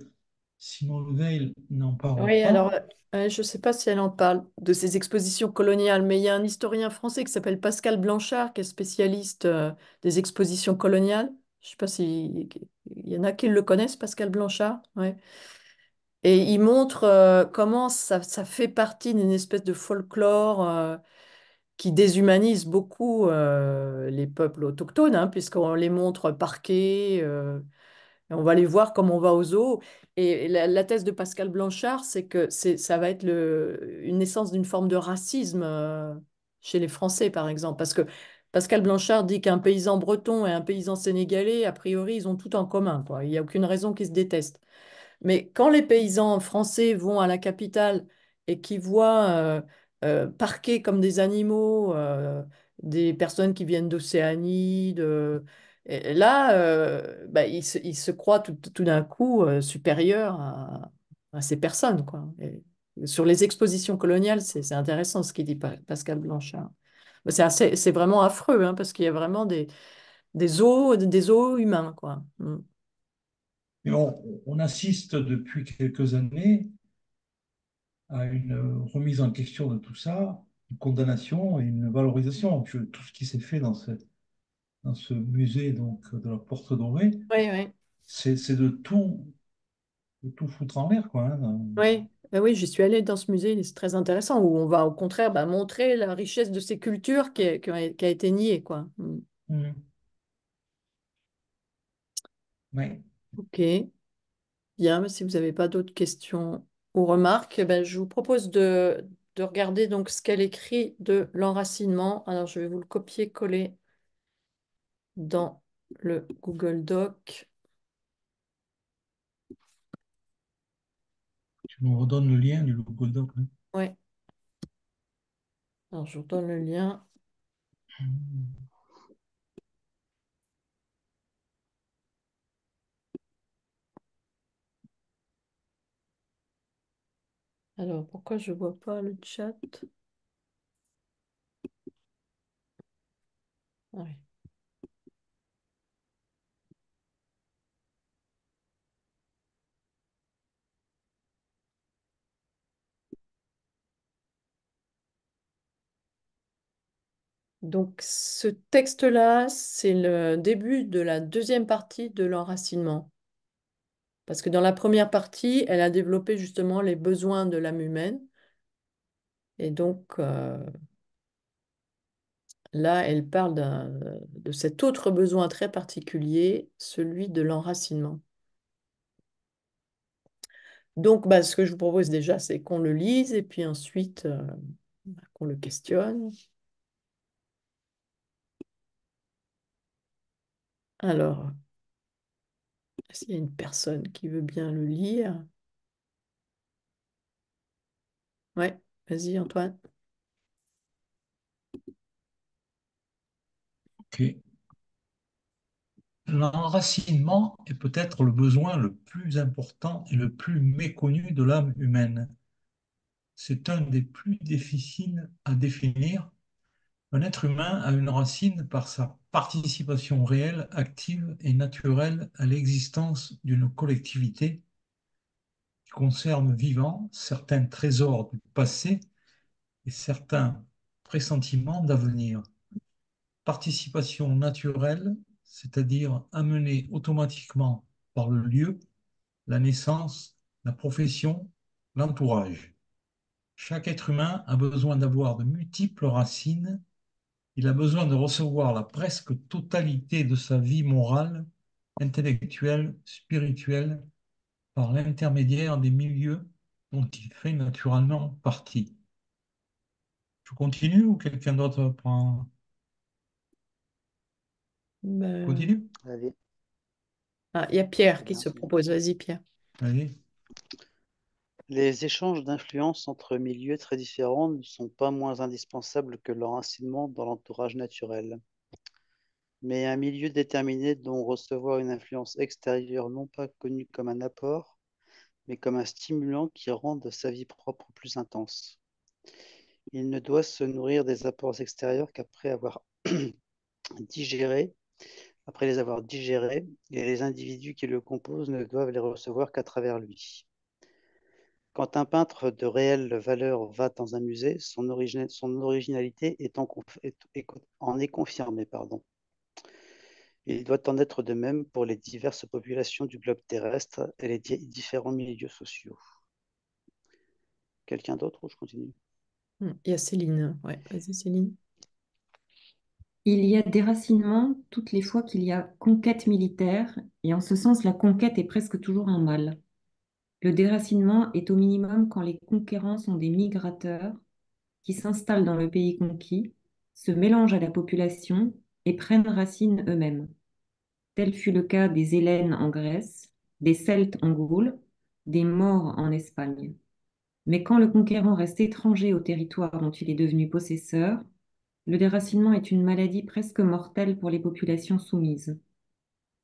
Speaker 4: Simone Veil n'en parle oui, alors,
Speaker 1: euh, je ne sais pas si elle en parle de ces expositions coloniales, mais il y a un historien français qui s'appelle Pascal Blanchard, qui est spécialiste euh, des expositions coloniales. Je ne sais pas s'il y en a qui le connaissent, Pascal Blanchard. Et il montre euh, comment ça, fait partie d'une espèce de folklore qui déshumanise beaucoup les peuples autochtones, hein, puisqu'on les montre parqués on va les voir comme on va aux eaux Et la, thèse de Pascal Blanchard, c'est que ça va être le, une naissance d'une forme de racisme euh, chez les Français, par exemple. Parce que Pascal Blanchard dit qu'un paysan breton et un paysan sénégalais, a priori, ils ont tout en commun. Il n'y a aucune raison qu'ils se détestent. Mais quand les paysans français vont à la capitale et qu'ils voient euh, euh, parqués comme des animaux des personnes qui viennent d'Océanie, de, Là, euh, bah, il, se, il, se, croit tout, d'un coup euh, supérieur à, ces personnes. Quoi. sur les expositions coloniales, c'est intéressant ce qu'il dit Pascal Blanchard. Bah, c'est vraiment affreux, hein, parce qu'il y a vraiment des, des eaux, des humains. Quoi. Mm.
Speaker 4: Mais on assiste depuis quelques années à une remise en question de tout ça, une condamnation et une valorisation. de Tout ce qui s'est fait dans cette dans ce musée donc, de la Porte Dorée, oui, c'est de tout, tout foutre en l'air. Quoi, hein, Oui,
Speaker 1: ben oui j'y suis allée dans ce musée, c'est très intéressant, où on va au contraire bah, montrer la richesse de ces cultures qui, a, été niée. Quoi. Mm.
Speaker 4: Mm. Oui.
Speaker 1: Ok. Bien, si vous n'avez pas d'autres questions ou remarques, eh ben, je vous propose de, de regarder donc ce qu'elle écrit de l'enracinement. Alors, je vais vous le copier-coller dans le Google Doc.
Speaker 4: Tu nous redonnes le lien du Google Doc. Hein.
Speaker 1: oui. Alors, je vous donne le lien.
Speaker 3: Alors, pourquoi je ne vois pas
Speaker 1: le chat ah oui. Donc ce texte-là, c'est le début de la deuxième partie de l'enracinement. Parce que dans la première partie, elle a développé justement les besoins de l'âme humaine. Et donc euh, là, elle parle de cet autre besoin très particulier, celui de l'enracinement. Donc, bah, ce que je vous propose déjà, c'est qu'on le lise et puis ensuite euh, qu'on le questionne. Alors, s'il y a une personne qui veut bien le lire. Oui, vas-y Antoine.
Speaker 4: Ok. L'enracinement est peut-être le besoin le plus important et le plus méconnu de l'âme humaine. C'est un des plus difficiles à définir un être humain a une racine par sa participation réelle, active et naturelle à l'existence d'une collectivité qui conserve vivant certains trésors du passé et certains pressentiments d'avenir. Participation naturelle, c'est-à-dire amenée automatiquement par le lieu, la naissance, la profession, l'entourage. Chaque être humain a besoin d'avoir de multiples racines il a besoin de recevoir la presque totalité de sa vie morale, intellectuelle, spirituelle, par l'intermédiaire des milieux dont il fait naturellement partie. Je continue ou quelqu'un d'autre prend
Speaker 1: ben... Continue. Ah, il ah, y a Pierre qui se propose. Vas-y, Pierre.
Speaker 5: Les échanges d'influence entre milieux très différents ne sont pas moins indispensables que leur l'enracinement dans l'entourage naturel. Mais un milieu déterminé dont recevoir une influence extérieure non pas connue comme un apport, mais comme un stimulant qui rende sa vie propre plus intense. Il ne doit se nourrir des apports extérieurs qu'après avoir digéré, après les avoir digérés, et les individus qui le composent ne doivent les recevoir qu'à travers lui. Quand un peintre de réelle valeur va dans un musée, son, originalité est en, est, confirmée. Pardon. Il doit en être de même pour les diverses populations du globe terrestre et les différents milieux sociaux. Quelqu'un d'autre ou je continue
Speaker 2: hmm, Il y a Céline. Céline. Il y a déracinement toutes les fois qu'il y a conquête militaire, et en ce sens, la conquête est presque toujours un mal. Le déracinement est au minimum quand les conquérants sont des migrateurs qui s'installent dans le pays conquis, se mélangent à la population et prennent racine eux-mêmes. Tel fut le cas des Hélènes en Grèce, des Celtes en Gaule, des Maures en Espagne. Mais quand le conquérant reste étranger au territoire dont il est devenu possesseur, le déracinement est une maladie presque mortelle pour les populations soumises.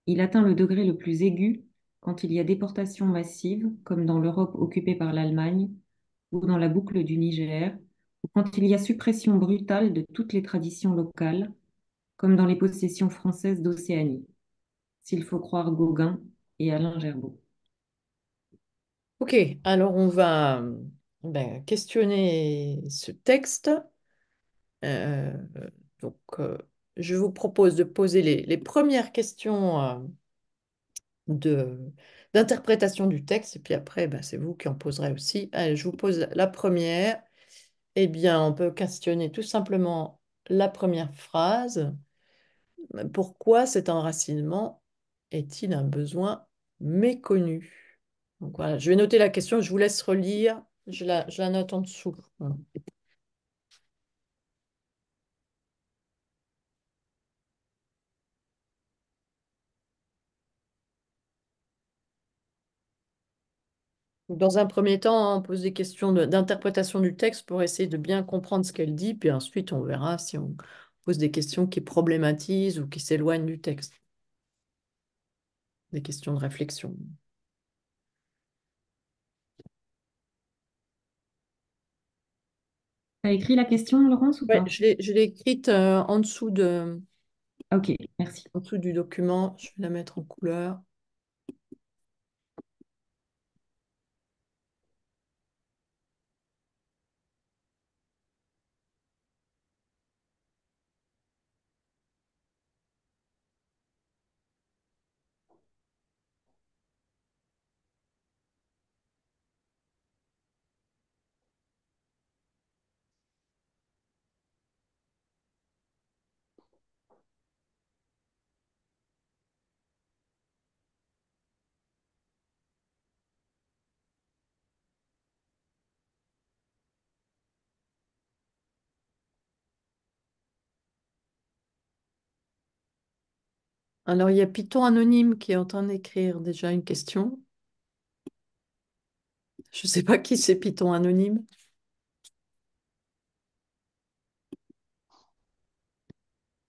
Speaker 2: Il atteint le degré le plus aigu quand il y a déportation massive, comme dans l'Europe occupée par l'Allemagne, ou dans la boucle du Niger, ou quand il y a suppression brutale de toutes les traditions locales, comme dans les possessions françaises d'Océanie, s'il faut croire Gauguin et Alain Gerbaud.
Speaker 1: Ok, alors on va euh, ben, questionner ce texte. Euh, donc, euh, je vous propose de poser les, premières questions de d'interprétation du texte. Et puis après, bah, c'est vous qui en poserez aussi. je vous pose la première. Eh bien, on peut questionner tout simplement la première phrase. Pourquoi cet enracinement est-il un besoin méconnu Donc voilà, je vais noter la question, je vous laisse relire, je la, je la note en dessous. Dans un premier temps, hein, on pose des questions d'interprétation du texte pour essayer de bien comprendre ce qu'elle dit, puis ensuite on verra si on pose des questions qui problématisent ou qui s'éloignent du texte, des questions de réflexion. Tu as écrit la question, Laurence, ou pas? je l'ai écrite euh, en dessous de, Ok, merci. en dessous du document. Je vais la mettre en couleur. Alors, il y a Python Anonyme qui est en train d'écrire déjà une question. Je ne sais pas qui c'est Python Anonyme.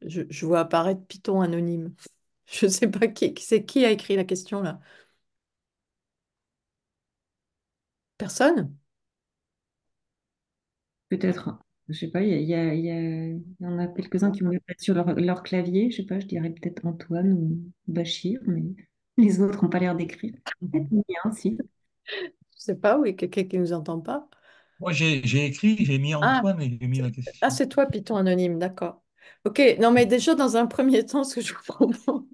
Speaker 1: Je, vois apparaître Python Anonyme. Je ne sais pas qui c'est qui a écrit la question là. Personne
Speaker 2: Peut-être je sais pas, il y, en a quelques-uns qui vont ah. être sur leur, clavier. Je sais pas, je dirais peut-être Antoine ou Bachir, mais les autres n'ont pas l'air d'écrire. Peut-être
Speaker 1: mhm. si. Je sais pas, oui, quelqu'un qui ne nous entend pas.
Speaker 2: Moi, j'ai écrit,
Speaker 4: j'ai mis ah. Antoine et j'ai mis la question.
Speaker 1: Ah, c'est toi, Python anonyme, d'accord. Ok, non, mais déjà, dans un premier temps, ce que je comprends.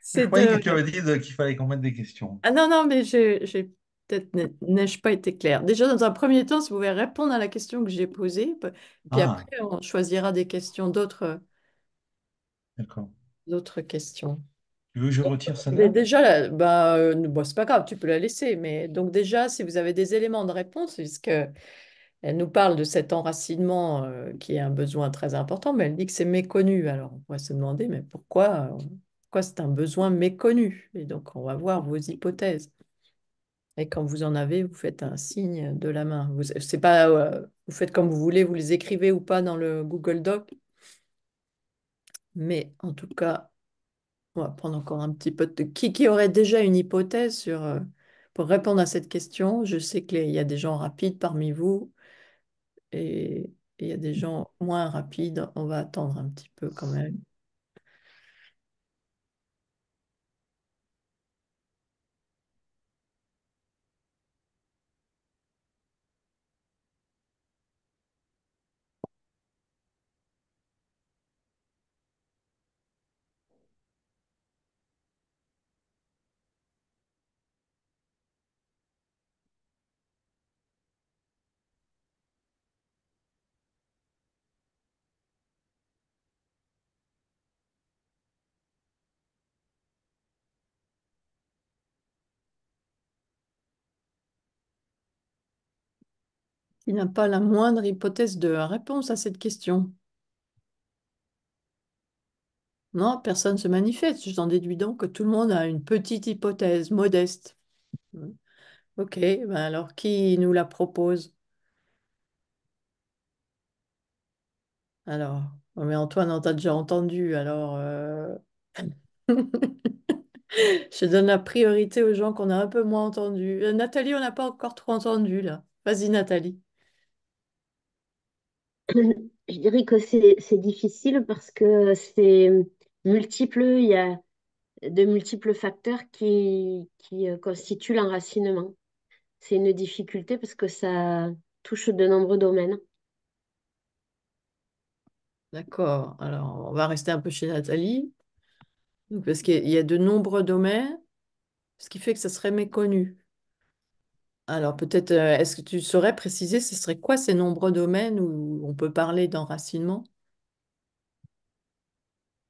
Speaker 1: c'est je que tu avais
Speaker 4: dit qu'il fallait qu'on mette des questions.
Speaker 1: Ah non, non, mais j'ai Peut-être n'ai-je pas été claire. Déjà, dans un premier temps, si vous pouvez répondre à la question que j'ai posée, puis ah. après, on choisira des questions, d'autres euh, d'autres questions.
Speaker 4: Tu veux que je retire
Speaker 1: ça Déjà, ce bah, euh, n'est bah, c'est pas grave, tu peux la laisser. Mais donc déjà, si vous avez des éléments de réponse, puisque elle nous parle de cet enracinement euh, qui est un besoin très important, mais elle dit que c'est méconnu. Alors, on va se demander, mais pourquoi, pourquoi c'est un besoin méconnu Et donc, on va voir vos hypothèses. Et quand vous en avez, vous faites un signe de la main. Vous, c'est pas, euh, vous faites comme vous voulez, vous les écrivez ou pas dans le Google Doc. Mais en tout cas, on va prendre encore un petit peu de... Qui, qui aurait déjà une hypothèse sur... Euh, pour répondre à cette question, je sais qu'il y a des gens rapides parmi vous et il y a des gens moins rapides. On va attendre un petit peu quand même. Il n'a pas la moindre hypothèse de réponse à cette question. Non, personne ne se manifeste. J'en déduis donc que tout le monde a une petite hypothèse modeste. Hmm. Ok, ben alors qui nous la propose Alors, oh, mais Antoine, on t'a déjà entendu, alors euh, je donne la priorité aux gens qu'on a un peu moins entendus. Euh, Nathalie, on n'a pas encore trop entendu là. Vas-y, Nathalie.
Speaker 3: je dirais que c'est difficile parce que c'est multiple, il y a de multiples facteurs qui, qui euh, constituent l'enracinement. C'est une difficulté parce que ça touche de nombreux domaines.
Speaker 1: D'accord. Alors, on va rester un peu chez Nathalie. parce qu'il y a de nombreux domaines, ce qui fait que ça serait méconnu. Alors peut-être, euh, est-ce que tu saurais préciser, ce serait quoi ces nombreux domaines où on peut parler d'enracinement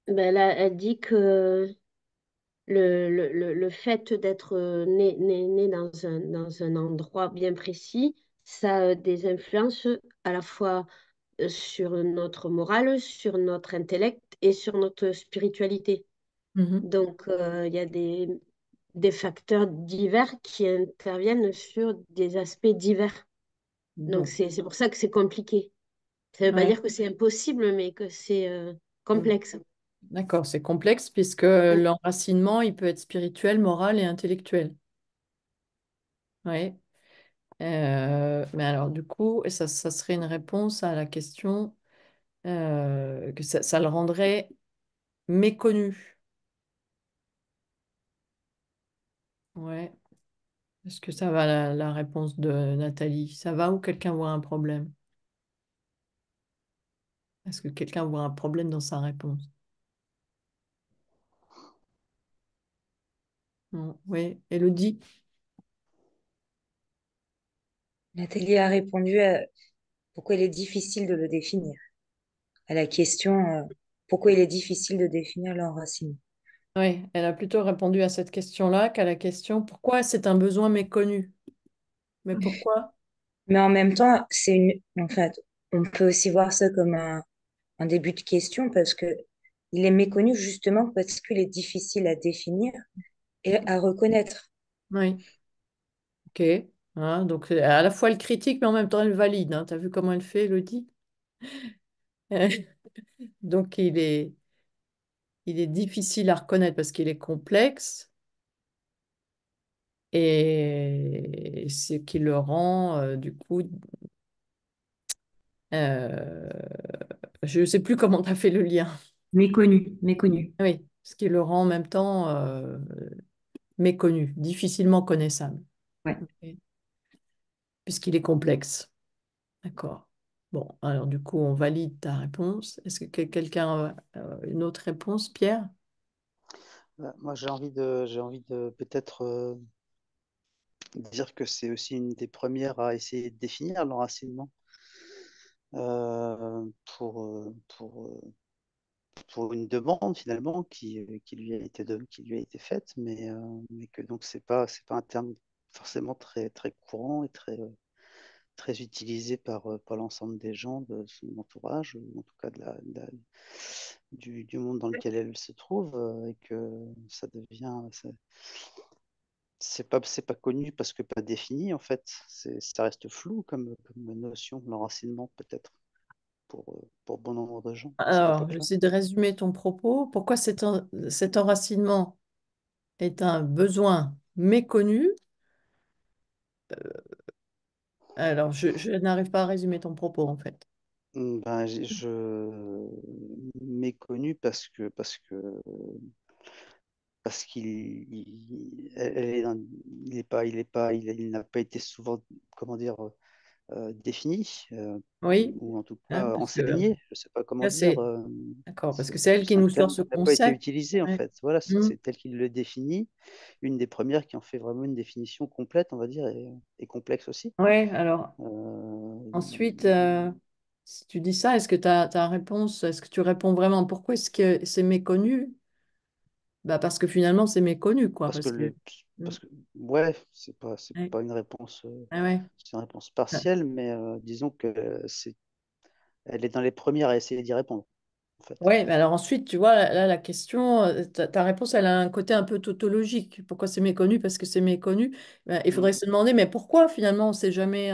Speaker 3: Ben là, elle dit que le, fait d'être euh, né, dans un, dans un endroit bien précis, ça a des influences à la fois euh, sur notre morale, sur notre intellect et sur notre spiritualité. Mmh Donc, il y a des, des facteurs divers qui interviennent sur des aspects divers. Donc, c'est pour ça que c'est compliqué. Ça ne veut pas dire que c'est impossible, mais que c'est euh, complexe.
Speaker 1: D'accord, c'est complexe puisque l'enracinement, il peut être spirituel, moral et intellectuel. Oui. Euh, mais alors, du coup, ça, ça, serait une réponse à la question euh, que ça, ça le rendrait méconnu. Ouais. Est-ce que ça va la, réponse de Nathalie? Ça va ou quelqu'un voit un problème? Est-ce que quelqu'un voit un problème dans sa réponse? Oui, Elodie.
Speaker 6: Nathalie a répondu à euh, pourquoi il est difficile de le définir, à la question
Speaker 1: euh, pourquoi il est difficile de définir l'enracinement. Oui, elle a plutôt répondu à cette question-là qu'à la question pourquoi c'est un besoin méconnu. Mais pourquoi
Speaker 6: Mais en même temps, c'est une. En fait, on peut aussi voir ça comme un, début de question parce que il est méconnu justement parce qu'il est difficile à définir
Speaker 1: et à reconnaître. Oui. Ok. Ah, donc euh, à la fois elle critique, mais en même temps elle valide. Hein. Tu as vu comment elle fait, Elodie Donc il est il est difficile à reconnaître parce qu'il est complexe et ce qui le rend euh, du coup euh, je ne sais plus comment tu as fait le lien méconnu méconnu oui ce qui le rend en même temps euh, méconnu difficilement connaissable puisqu'il est complexe d'accord Bon, alors du coup, on valide ta réponse. Est-ce que quelqu'un a euh, une autre réponse, Pierre
Speaker 5: bah, Moi, j'ai envie de, j'ai envie de peut-être euh, dire que c'est aussi une des premières à essayer de définir l'enracinement euh, pour, pour, pour une demande finalement qui, lui a été qui lui a été faite, mais, mais que donc c'est pas c'est pas un terme forcément très très courant et très très utilisé par, euh, par l'ensemble des gens de son entourage, en tout cas de la, du, monde dans lequel elle se trouve, euh, et que ça devient. C'est pas, pas connu parce que pas défini, en fait. Ça reste flou comme, notion de l'enracinement, peut-être. Pour, euh, pour, bon nombre de gens.
Speaker 1: Alors, j'essaie de résumer ton propos. Pourquoi cet, cet enracinement est un besoin méconnu alors, je, n'arrive pas à résumer ton propos, en fait.
Speaker 5: Mmh, ben, je m'ai connu parce que parce que parce qu'il il, il est pas il est pas il, il n'a pas été souvent comment dire euh, définie, euh, oui. ou en tout ah, cas enseignée, je ne sais pas comment dire. Euh, d'accord, parce que c'est elle qui nous sort ce concept. été utilisé en fait. Voilà, c'est mmh. tel elle qui le définit. Une des premières qui en fait vraiment une définition complète, on va dire, et, et complexe aussi. Oui, alors.
Speaker 1: Ensuite. Si tu dis ça, est-ce que ta, réponse, est-ce que tu réponds vraiment pourquoi est-ce que c'est méconnu bah, parce que finalement, c'est méconnu. Quoi, parce, mmh.
Speaker 5: que, ouais, c'est pas, une réponse. Euh, ah réponse ah. partielle, mais euh, disons que c'est... elle est dans les premières à essayer d'y répondre.
Speaker 1: Oui, mais alors ensuite, tu vois, là, la question, euh, ta, réponse, elle a un côté un peu tautologique. Pourquoi c'est méconnu Parce que c'est méconnu. Bah, il mmh. faudrait se demander, mais pourquoi finalement on ne s'est jamais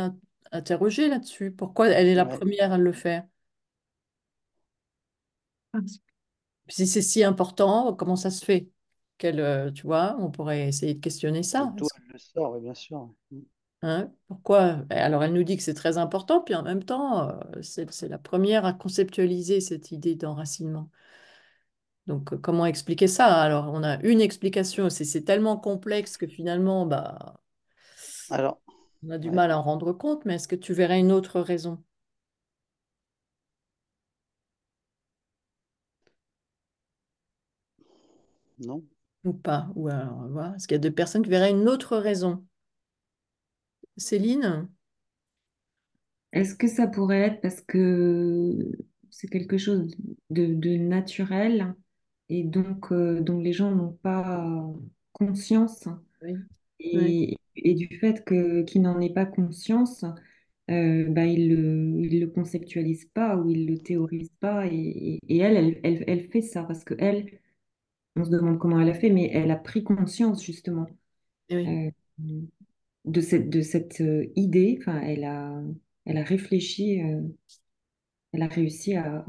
Speaker 1: interrogé là-dessus Pourquoi elle est la première à le faire si c'est si important, comment ça se fait euh, Tu vois, on pourrait essayer de questionner ça. Tout
Speaker 5: elle le sort, bien sûr. Mm.
Speaker 1: Hein Pourquoi Alors, elle nous dit que c'est très important, puis en même temps, euh, c'est la première à conceptualiser cette idée d'enracinement. Donc, euh, comment expliquer ça Alors, on a une explication, c'est tellement complexe que finalement, bah, Alors, on a du mal à en rendre compte, mais est-ce que tu verrais une autre raison Non. Ou pas. Ou alors, voilà. Est-ce qu'il y a deux personnes qui verraient une autre raison Céline
Speaker 2: Est-ce que ça pourrait être parce que c'est quelque chose de, naturel et donc euh, donc les gens n'ont pas conscience Et, du fait que qu'ils n'en ait pas conscience, euh, bah, ne le, il le conceptualise pas ou il ne le théorise pas. Et, elle, elle, elle, fait ça parce que qu'elle, on se demande comment elle a fait, mais elle a pris conscience justement eh euh, de cette, de cette euh, idée. Enfin, elle a, elle a réfléchi, euh, elle a réussi à,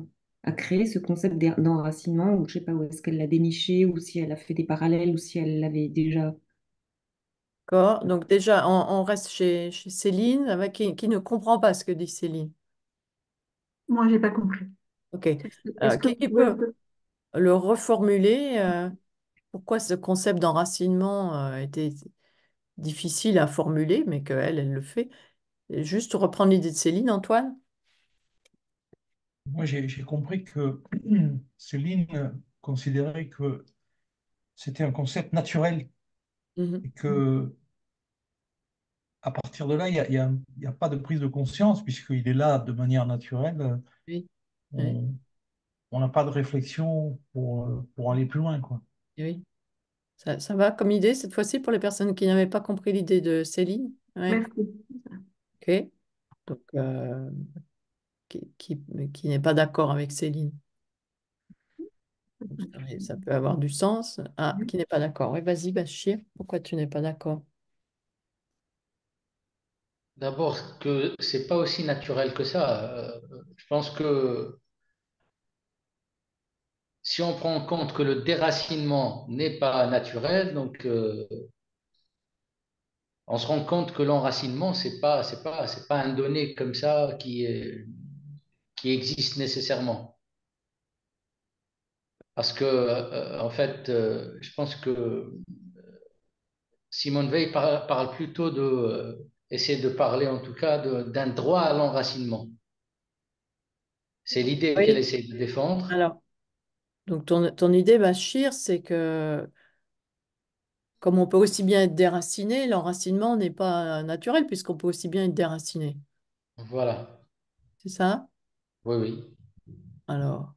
Speaker 2: créer ce concept d'enracinement, ou je sais pas où est-ce qu'elle l'a déniché, ou si elle a fait des parallèles, ou si elle l'avait
Speaker 1: déjà. D'accord. Donc déjà, on, reste chez, Céline, avec, qui, ne comprend pas ce que dit Céline.
Speaker 3: Moi, j'ai pas compris.
Speaker 1: Ok. Est-ce, le reformuler. Euh, pourquoi ce concept d'enracinement euh, était difficile à formuler, mais qu'elle, elle le fait. juste reprendre l'idée de Céline, Antoine.
Speaker 4: Moi, j'ai compris que Céline considérait que c'était un concept naturel mmh et que à partir de là, il n'y a, pas de prise de conscience puisqu'il est là de manière naturelle.
Speaker 1: Oui. oui
Speaker 4: on n'a pas de réflexion pour, euh, aller plus loin. Quoi.
Speaker 1: Eh oui. Ça, va comme idée cette fois-ci pour les personnes qui n'avaient pas compris l'idée de Céline. Ok. Donc, euh, qui, n'est pas d'accord avec Céline. Ça peut avoir du sens. Ah, mm-hmm. qui n'est pas d'accord. et vas-y, chier, pourquoi tu n'es pas d'accord
Speaker 7: D'abord, que c'est pas aussi naturel que ça. Euh, je pense que si on prend en compte que le déracinement n'est pas naturel, donc euh, on se rend compte que l'enracinement, ce n'est pas, c'est pas, c'est pas un donné comme ça qui, qui existe nécessairement. Parce que, euh, en fait, euh, je pense que Simone Veil parle plutôt de, essayer de parler en tout cas d'un droit à l'enracinement. C'est l'idée qu'elle essaie de défendre.
Speaker 1: Alors, donc, ton, ton idée, Bachir, c'est que comme on peut aussi bien être déraciné, l'enracinement n'est pas naturel puisqu'on peut aussi bien être déraciné.
Speaker 7: Voilà. C'est ça Oui, oui.
Speaker 1: Alors,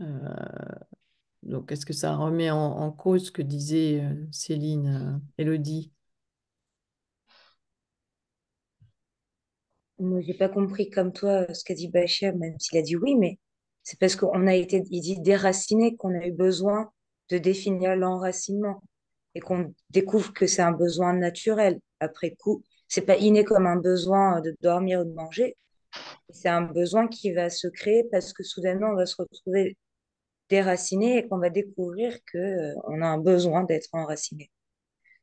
Speaker 1: euh, donc est-ce que ça remet en, cause ce que disait euh, Céline, Elodie
Speaker 6: euh, Moi, je n'ai pas compris comme toi ce qu'a dit Bachir, même s'il a dit oui, mais c'est parce qu'on a été, il dit, déraciné qu'on a eu besoin de définir l'enracinement et qu'on découvre que c'est un besoin naturel. Après coup, c'est pas inné comme un besoin de dormir ou de manger. C'est un besoin qui va se créer parce que soudainement, on va se retrouver déraciné et qu'on va découvrir que euh, on a un besoin d'être enraciné.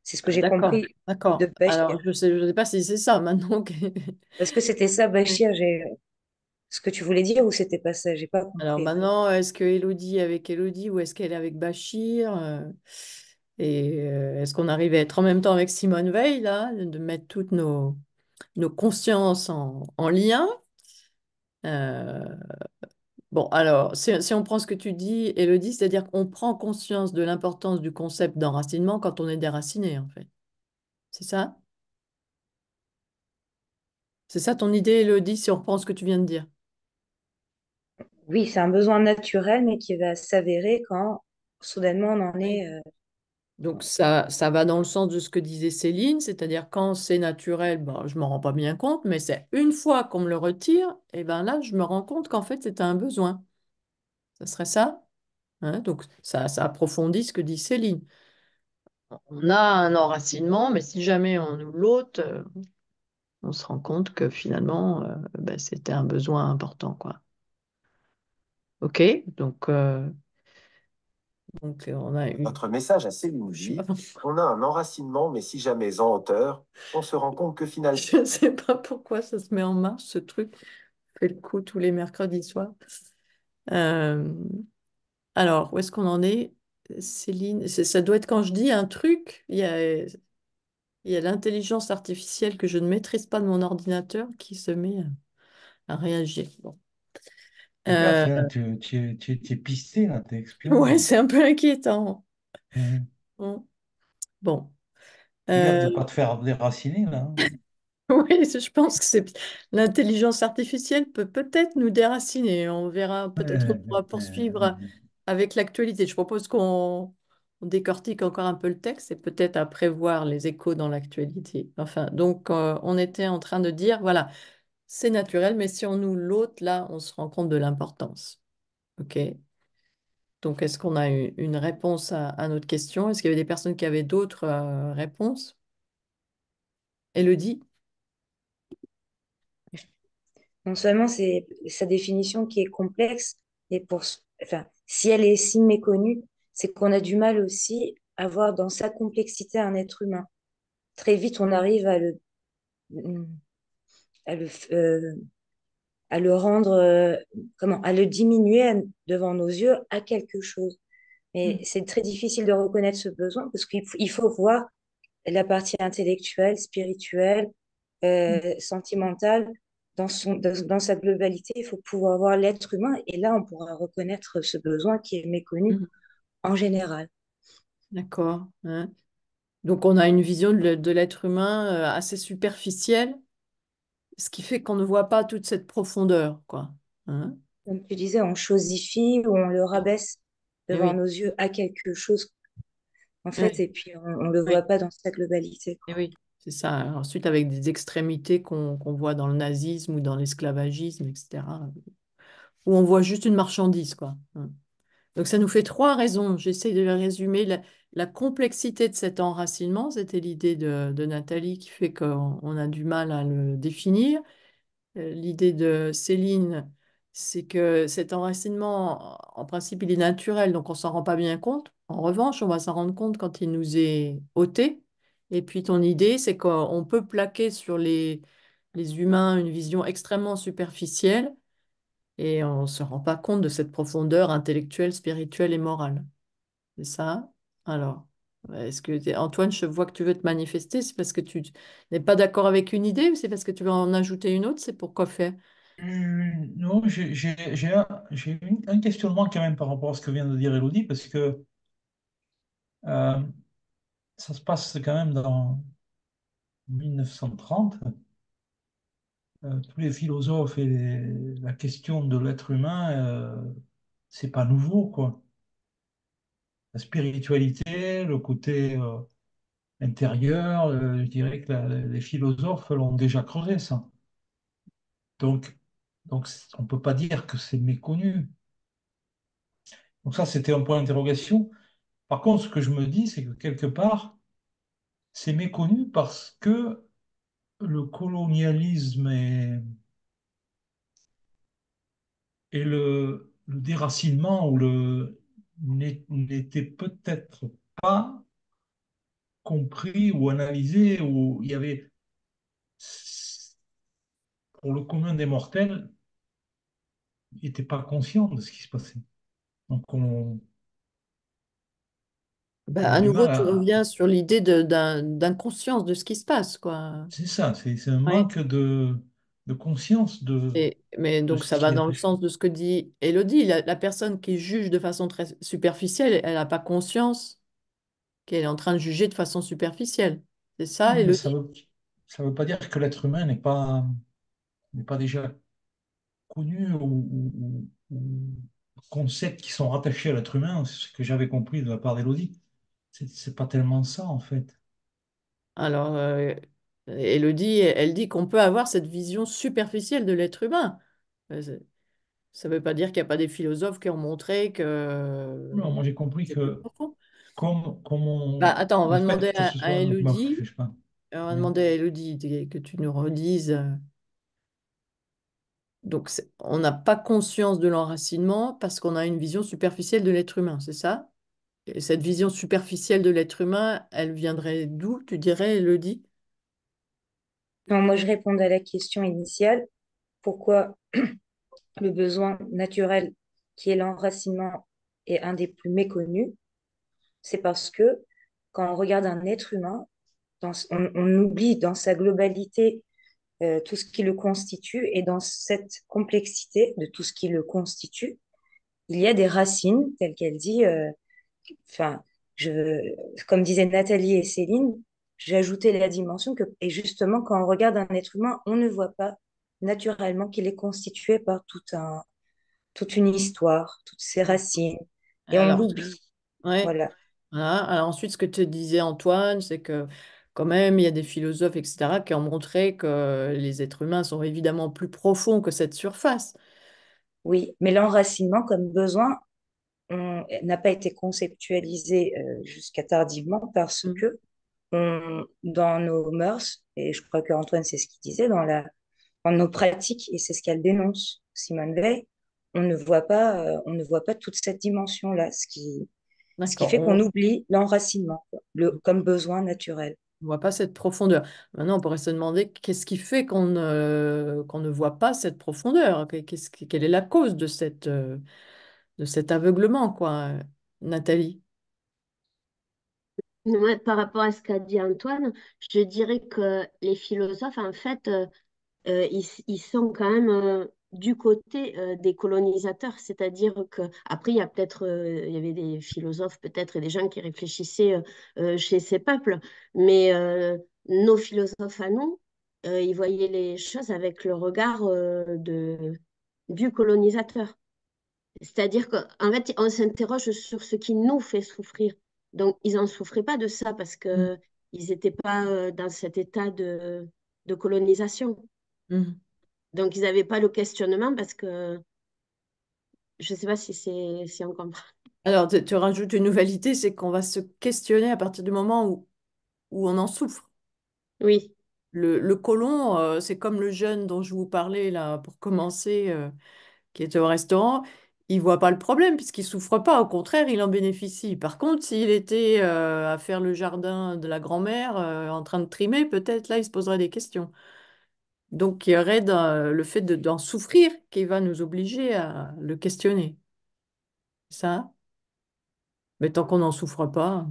Speaker 6: C'est ce que j'ai compris D'accord. Alors, je ne sais, pas si c'est ça maintenant. Parce que c'était ça, Bachir. J'ai ce que tu voulais dire ou c'était pas ça pas Alors
Speaker 1: maintenant, est-ce que Elodie avec Elodie ou est-ce qu'elle est avec Bachir euh? Et euh, est-ce qu'on arrive à être en même temps avec Simone Veil, là, de mettre toutes nos, nos consciences en, lien euh, Bon, alors, si, on prend ce que tu dis, Elodie, c'est-à-dire qu'on prend conscience de l'importance du concept d'enracinement quand on est déraciné, en fait. C'est ça C'est ça ton idée, Elodie, si on reprend ce que tu viens de dire oui, c'est un
Speaker 6: besoin naturel, mais qui va s'avérer quand soudainement on en est. Euh,
Speaker 1: Donc ça, ça va dans le sens de ce que disait Céline, c'est-à-dire quand c'est naturel, bon, je ne m'en rends pas bien compte, mais c'est une fois qu'on me le retire, et eh bien ben là, je me rends compte qu'en fait, c'était un besoin. Ça serait ça hein. Donc ça, approfondit ce que dit Céline. On a un enracinement, mais si jamais on nous l'ôte, euh, on se rend compte que finalement, euh, ben, c'était un besoin important. quoi. OK, donc, euh, donc euh, on a eu...
Speaker 3: Notre message assez Céline
Speaker 4: ah, on a un enracinement, mais si jamais en hauteur, on se rend compte que finalement... Je ne sais pas
Speaker 1: pourquoi ça se met en marche, ce truc. Fait le coup tous les mercredis soirs. Euh, alors, où est-ce qu'on en est, Céline? Ça doit être quand je dis un truc, il y a, il l'intelligence artificielle que je ne maîtrise pas de mon ordinateur qui se met à, réagir. Euh,
Speaker 4: tu, es pisté, là, t'es c'est
Speaker 1: un peu inquiétant. Mhm. Bon. de euh, pas te
Speaker 4: faire déraciner, là. Hein.
Speaker 1: oui, je pense que c'est l'intelligence artificielle peut peut-être nous déraciner. On verra, peut-être qu'on pourra poursuivre avec l'actualité. Je propose qu'on décortique encore un peu le texte et peut-être à prévoir les échos dans l'actualité. Enfin, donc euh, on était en train de dire, voilà, c'est naturel, mais si on nous l'autre, là, on se rend compte de l'importance. OK Donc, est-ce qu'on a une réponse à, notre question Est-ce qu'il y avait des personnes qui avaient d'autres euh, réponses Elodie
Speaker 6: Non seulement c'est sa définition qui est complexe, et pour, enfin, si elle est si méconnue, c'est qu'on a du mal aussi à voir dans sa complexité un être humain. Très vite, on arrive à le hmm, à le, euh, à le rendre, euh, comment, à le diminuer devant nos yeux à quelque chose. Mais mm. c'est très difficile de reconnaître ce besoin parce qu'il faut voir la partie intellectuelle, spirituelle, euh, mm. sentimentale dans, son, dans, sa globalité. Il faut pouvoir voir l'être humain et là, on pourra
Speaker 1: reconnaître ce besoin qui est méconnu mm. en général. D'accord. Hein. Donc, on a une vision de l'être humain assez superficielle ce qui fait qu'on ne voit pas toute cette profondeur, quoi. Hein. Comme tu disais, on
Speaker 6: chosifie ou on le rabaisse eh devant nos yeux à quelque chose, en eh fait, et puis on ne le
Speaker 1: voit pas dans sa globalité. Eh oui, c'est ça. Ensuite, avec des extrémités qu'on voit dans le nazisme ou dans l'esclavagisme, etc., où on voit juste une marchandise, quoi. Hein. Donc ça nous fait trois raisons. J'essaie de résumer la complexité de cet enracinement, c'était l'idée de, Nathalie qui fait qu'on a du mal à le définir. Euh, l'idée de Céline, c'est que cet enracinement, en principe, il est naturel, donc on ne s'en rend pas bien compte. En revanche, on va s'en rendre compte quand il nous est ôté. Et puis ton idée, c'est qu'on peut plaquer sur les, les humains une vision extrêmement superficielle et on ne se rend pas compte de cette profondeur intellectuelle, spirituelle et morale. C'est ça alors, est-ce que Antoine, je vois que tu veux te manifester, c'est parce que tu n'es pas d'accord avec une idée ou c'est parce que tu veux en ajouter une autre, c'est pourquoi faire?
Speaker 4: Mmh, non, j'ai un, questionnement quand même par rapport à ce que vient de dire Elodie, parce que euh, ça se passe quand même dans 1930. Euh, tous les philosophes et la question de l'être humain, euh, c'est pas nouveau, quoi la spiritualité, le côté euh, intérieur. Euh, je dirais que les philosophes l'ont déjà creusé, ça. Donc, donc on ne peut pas dire que c'est méconnu. Donc ça, c'était un point d'interrogation. Par contre, ce que je me dis, c'est que quelque part, c'est méconnu parce que le colonialisme et, et le déracinement ou le, n'était peut-être pas compris ou analysé, ou il y avait, pour le commun des mortels, était pas conscient de ce qui se passait. Donc bah, à nouveau, tu reviens
Speaker 1: sur l'idée d'inconscience de, ce qui se passe, C'est
Speaker 4: ça, c'est un manque de de conscience de.
Speaker 1: mais donc ça va dans le sens de ce que dit Elodie. La, personne qui juge de façon très superficielle, elle n'a pas conscience qu'elle est en train de juger de façon superficielle. C'est ça, et
Speaker 4: Elodie. Ça ne veut, pas dire que l'être humain n'est pas n'est pas déjà connu ou, ou, concepts qui sont rattachés à l'être humain. C'est ce que j'avais compris de la part d'Elodie. C'est pas tellement ça en fait.
Speaker 1: Alors, euh, Elodie, elle dit qu'on peut avoir cette vision superficielle de l'être humain. Euh, ça ne veut pas dire qu'il n'y a pas des philosophes qui ont montré que. Non, moi j'ai compris que.
Speaker 4: on... Bah, attends, on va euh, demander à, Elodie.
Speaker 1: on va demander à Elodie que tu nous redises. Euh. Donc, on n'a pas conscience de l'enracinement parce qu'on a une vision superficielle de l'être humain, c'est ça? Et cette vision superficielle de l'être humain, elle viendrait d'où, tu dirais, Elodie? moi, je réponds à la
Speaker 6: question initiale. Pourquoi le besoin naturel qui est l'enracinement est un des plus méconnus C'est parce que quand on regarde un être humain, dans, on, oublie dans sa globalité euh, tout ce qui le constitue et dans cette complexité de tout ce qui le constitue, il y a des racines, telles qu'elle dit, euh, enfin, je, comme disaient Nathalie et Céline, j'ai ajouté la dimension que, et justement, quand on regarde un être humain, on ne voit pas naturellement qu'il est constitué par tout un, toute une histoire, toutes ses racines, et on l'oublie.
Speaker 1: Voilà. Alors ensuite, ce que te disait Antoine, c'est que quand même, il y a des philosophes, etc., qui ont montré que les êtres humains sont évidemment plus profonds que cette surface. Oui, mais l'enracinement comme
Speaker 6: besoin n'a pas été conceptualisé euh, jusqu'à tardivement parce mmh. que euh, dans nos mœurs, et je crois qu'Antoine, c'est ce qu'il disait, dans, la, dans nos pratiques, et c'est ce qu'elle dénonce, Simone Veil, on ne voit pas, euh, on ne voit pas toute cette dimension-là, ce qui, ce qui fait qu'on oublie l'enracinement le,
Speaker 1: comme besoin naturel. On ne voit pas cette profondeur. Maintenant, on pourrait se demander qu'est-ce qui fait qu'on ne voit pas cette profondeur quest -ce, Quelle est la cause de, cette, euh, de cet aveuglement, quoi, Nathalie
Speaker 3: par rapport à ce qu'a dit Antoine, je dirais que les philosophes, en fait, euh, euh, ils, sont quand même euh, du côté des colonisateurs. C'est-à-dire que après, il y a peut-être, il y avait des philosophes peut-être et des gens qui réfléchissaient chez ces peuples, mais nos philosophes à nous, ils voyaient les choses avec le regard de, du colonisateur. C'est-à-dire qu'en fait, on s'interroge sur ce qui nous fait souffrir donc, ils n'en souffraient pas de ça parce qu'ils mm. n'étaient pas euh, dans cet état de, colonisation. Mm. Donc, ils n'avaient pas le questionnement parce que je ne sais pas si, si on comprend.
Speaker 1: Alors, tu, rajoutes une nouvelle idée, c'est qu'on va se questionner à partir du moment où, où on en souffre. Oui. Le, colon, euh, c'est comme le jeune dont je vous parlais là pour commencer, euh, qui était au restaurant il voit pas le problème puisqu'il souffre pas. Au contraire, il en bénéficie. Par contre, s'il était euh, à faire le jardin de la grand-mère euh, en train de trimer, peut-être là, il se poserait des questions. Donc, il y aurait euh, le fait d'en souffrir qui va nous obliger à le questionner. Ça Mais tant qu'on n'en souffre pas.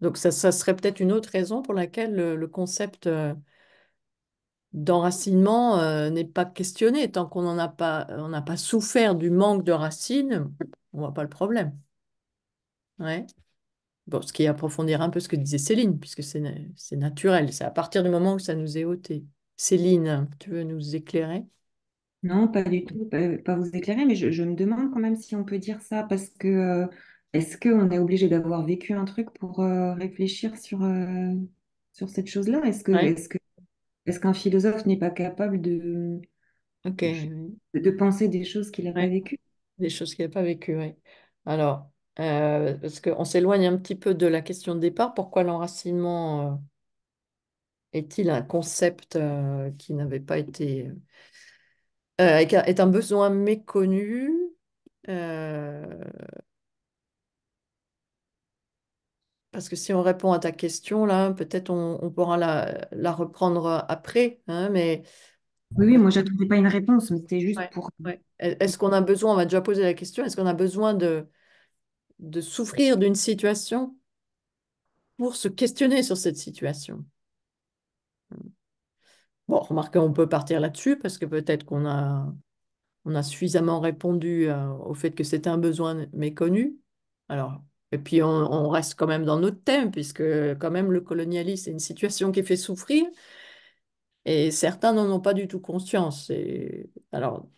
Speaker 1: Donc, ça, serait peut-être une autre raison pour laquelle le, concept d'enracinement euh, n'est pas questionné. Tant qu'on euh, n'a pas, pas souffert du manque de racines, on voit pas le problème. Ouais. Bon, ce qui approfondir un peu ce que disait Céline, puisque c'est, naturel. C'est à partir du moment où ça nous est ôté. Céline, tu veux nous éclairer Non, pas du tout, pas, vous éclairer, mais
Speaker 2: je, me demande quand même si on peut dire ça, parce que euh, est-ce qu'on est obligé d'avoir vécu un truc pour réfléchir sur, sur cette chose-là est-ce que est-ce qu'un
Speaker 1: philosophe n'est pas capable de, de, penser des choses qu'il n'a vécues Des choses qu'il n'a pas vécues, oui. Alors, euh, parce qu'on s'éloigne un petit peu de la question de départ, pourquoi l'enracinement euh, est-il un concept euh, qui n'avait pas été... Euh, est un besoin méconnu parce que si on répond à ta question, là, peut-être on, pourra la, la reprendre euh, après, hein, mais... Oui, oui moi, je n'attendais pas une réponse, mais c'était juste pour... Euh, est-ce qu'on a besoin, on m'a déjà posé la question, est-ce qu'on a besoin de, de souffrir d'une situation pour se questionner sur cette situation hmm. Bon, remarquez, on peut partir là-dessus, parce que peut-être qu'on a, on a suffisamment répondu euh, au fait que c'est un besoin méconnu. Alors, et puis on, reste quand même dans notre thème, puisque quand même le colonialisme, c'est une situation qui fait souffrir. Et certains n'en ont pas du tout conscience. alors,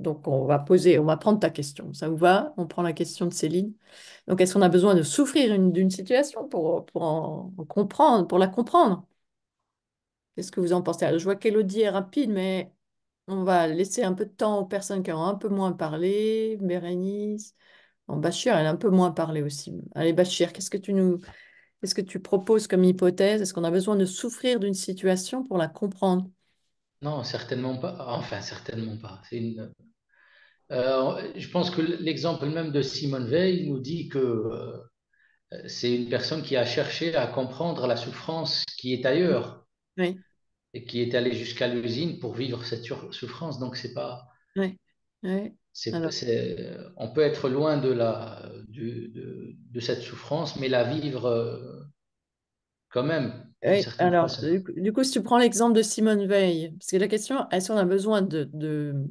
Speaker 1: donc on va poser, on va prendre ta question. Ça vous va On prend la question de Céline. Donc est-ce qu'on a besoin de souffrir d'une situation pour, pour en comprendre, pour la comprendre Qu'est-ce que vous en pensez Je vois qu'Elodie est rapide, mais on va laisser un peu de temps aux personnes qui ont un peu moins parlé. Bérénice. En Bachir, elle a un peu moins parlé aussi. Allez, Bachir, qu'est-ce que tu nous, qu'est-ce que tu proposes comme hypothèse Est-ce qu'on a besoin de souffrir d'une situation pour la comprendre
Speaker 7: Non, certainement pas. Enfin, certainement pas. Une... Euh, je pense que l'exemple même de Simone Veil nous dit que euh, c'est une personne qui a cherché à comprendre la souffrance qui est ailleurs
Speaker 1: et
Speaker 7: qui est allée jusqu'à l'usine pour vivre cette souffrance. Donc, c'est pas. Oui. Euh, on peut être loin de, la, de, cette souffrance, mais la
Speaker 1: vivre euh, quand même. Eh, alors, du, coup, si tu prends l'exemple de Simone Veil, parce que la question, est-ce qu'on a besoin de,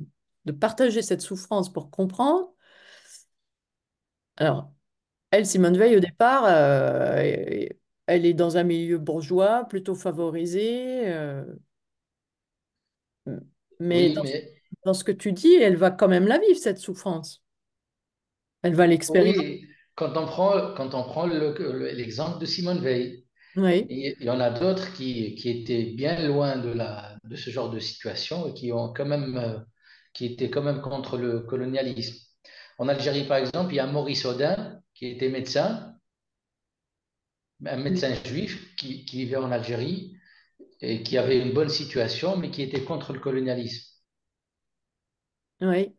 Speaker 1: partager cette souffrance pour comprendre Alors, elle, Simone Veil, au départ, euh, elle est dans un milieu bourgeois, plutôt favorisé. mais dans ce que tu dis, elle va quand même la vivre, cette souffrance. Elle va l'expérimenter.
Speaker 7: Quand on prend, l'exemple de Simone Veil, il y en a d'autres qui, étaient bien loin de, ce genre de situation et qui, ont quand même, qui étaient quand même contre le colonialisme. En Algérie, par exemple, il y a Maurice Audin, qui était médecin, un médecin juif qui, qui vivait en Algérie et qui avait une bonne
Speaker 1: situation, mais qui était contre le colonialisme. Oui.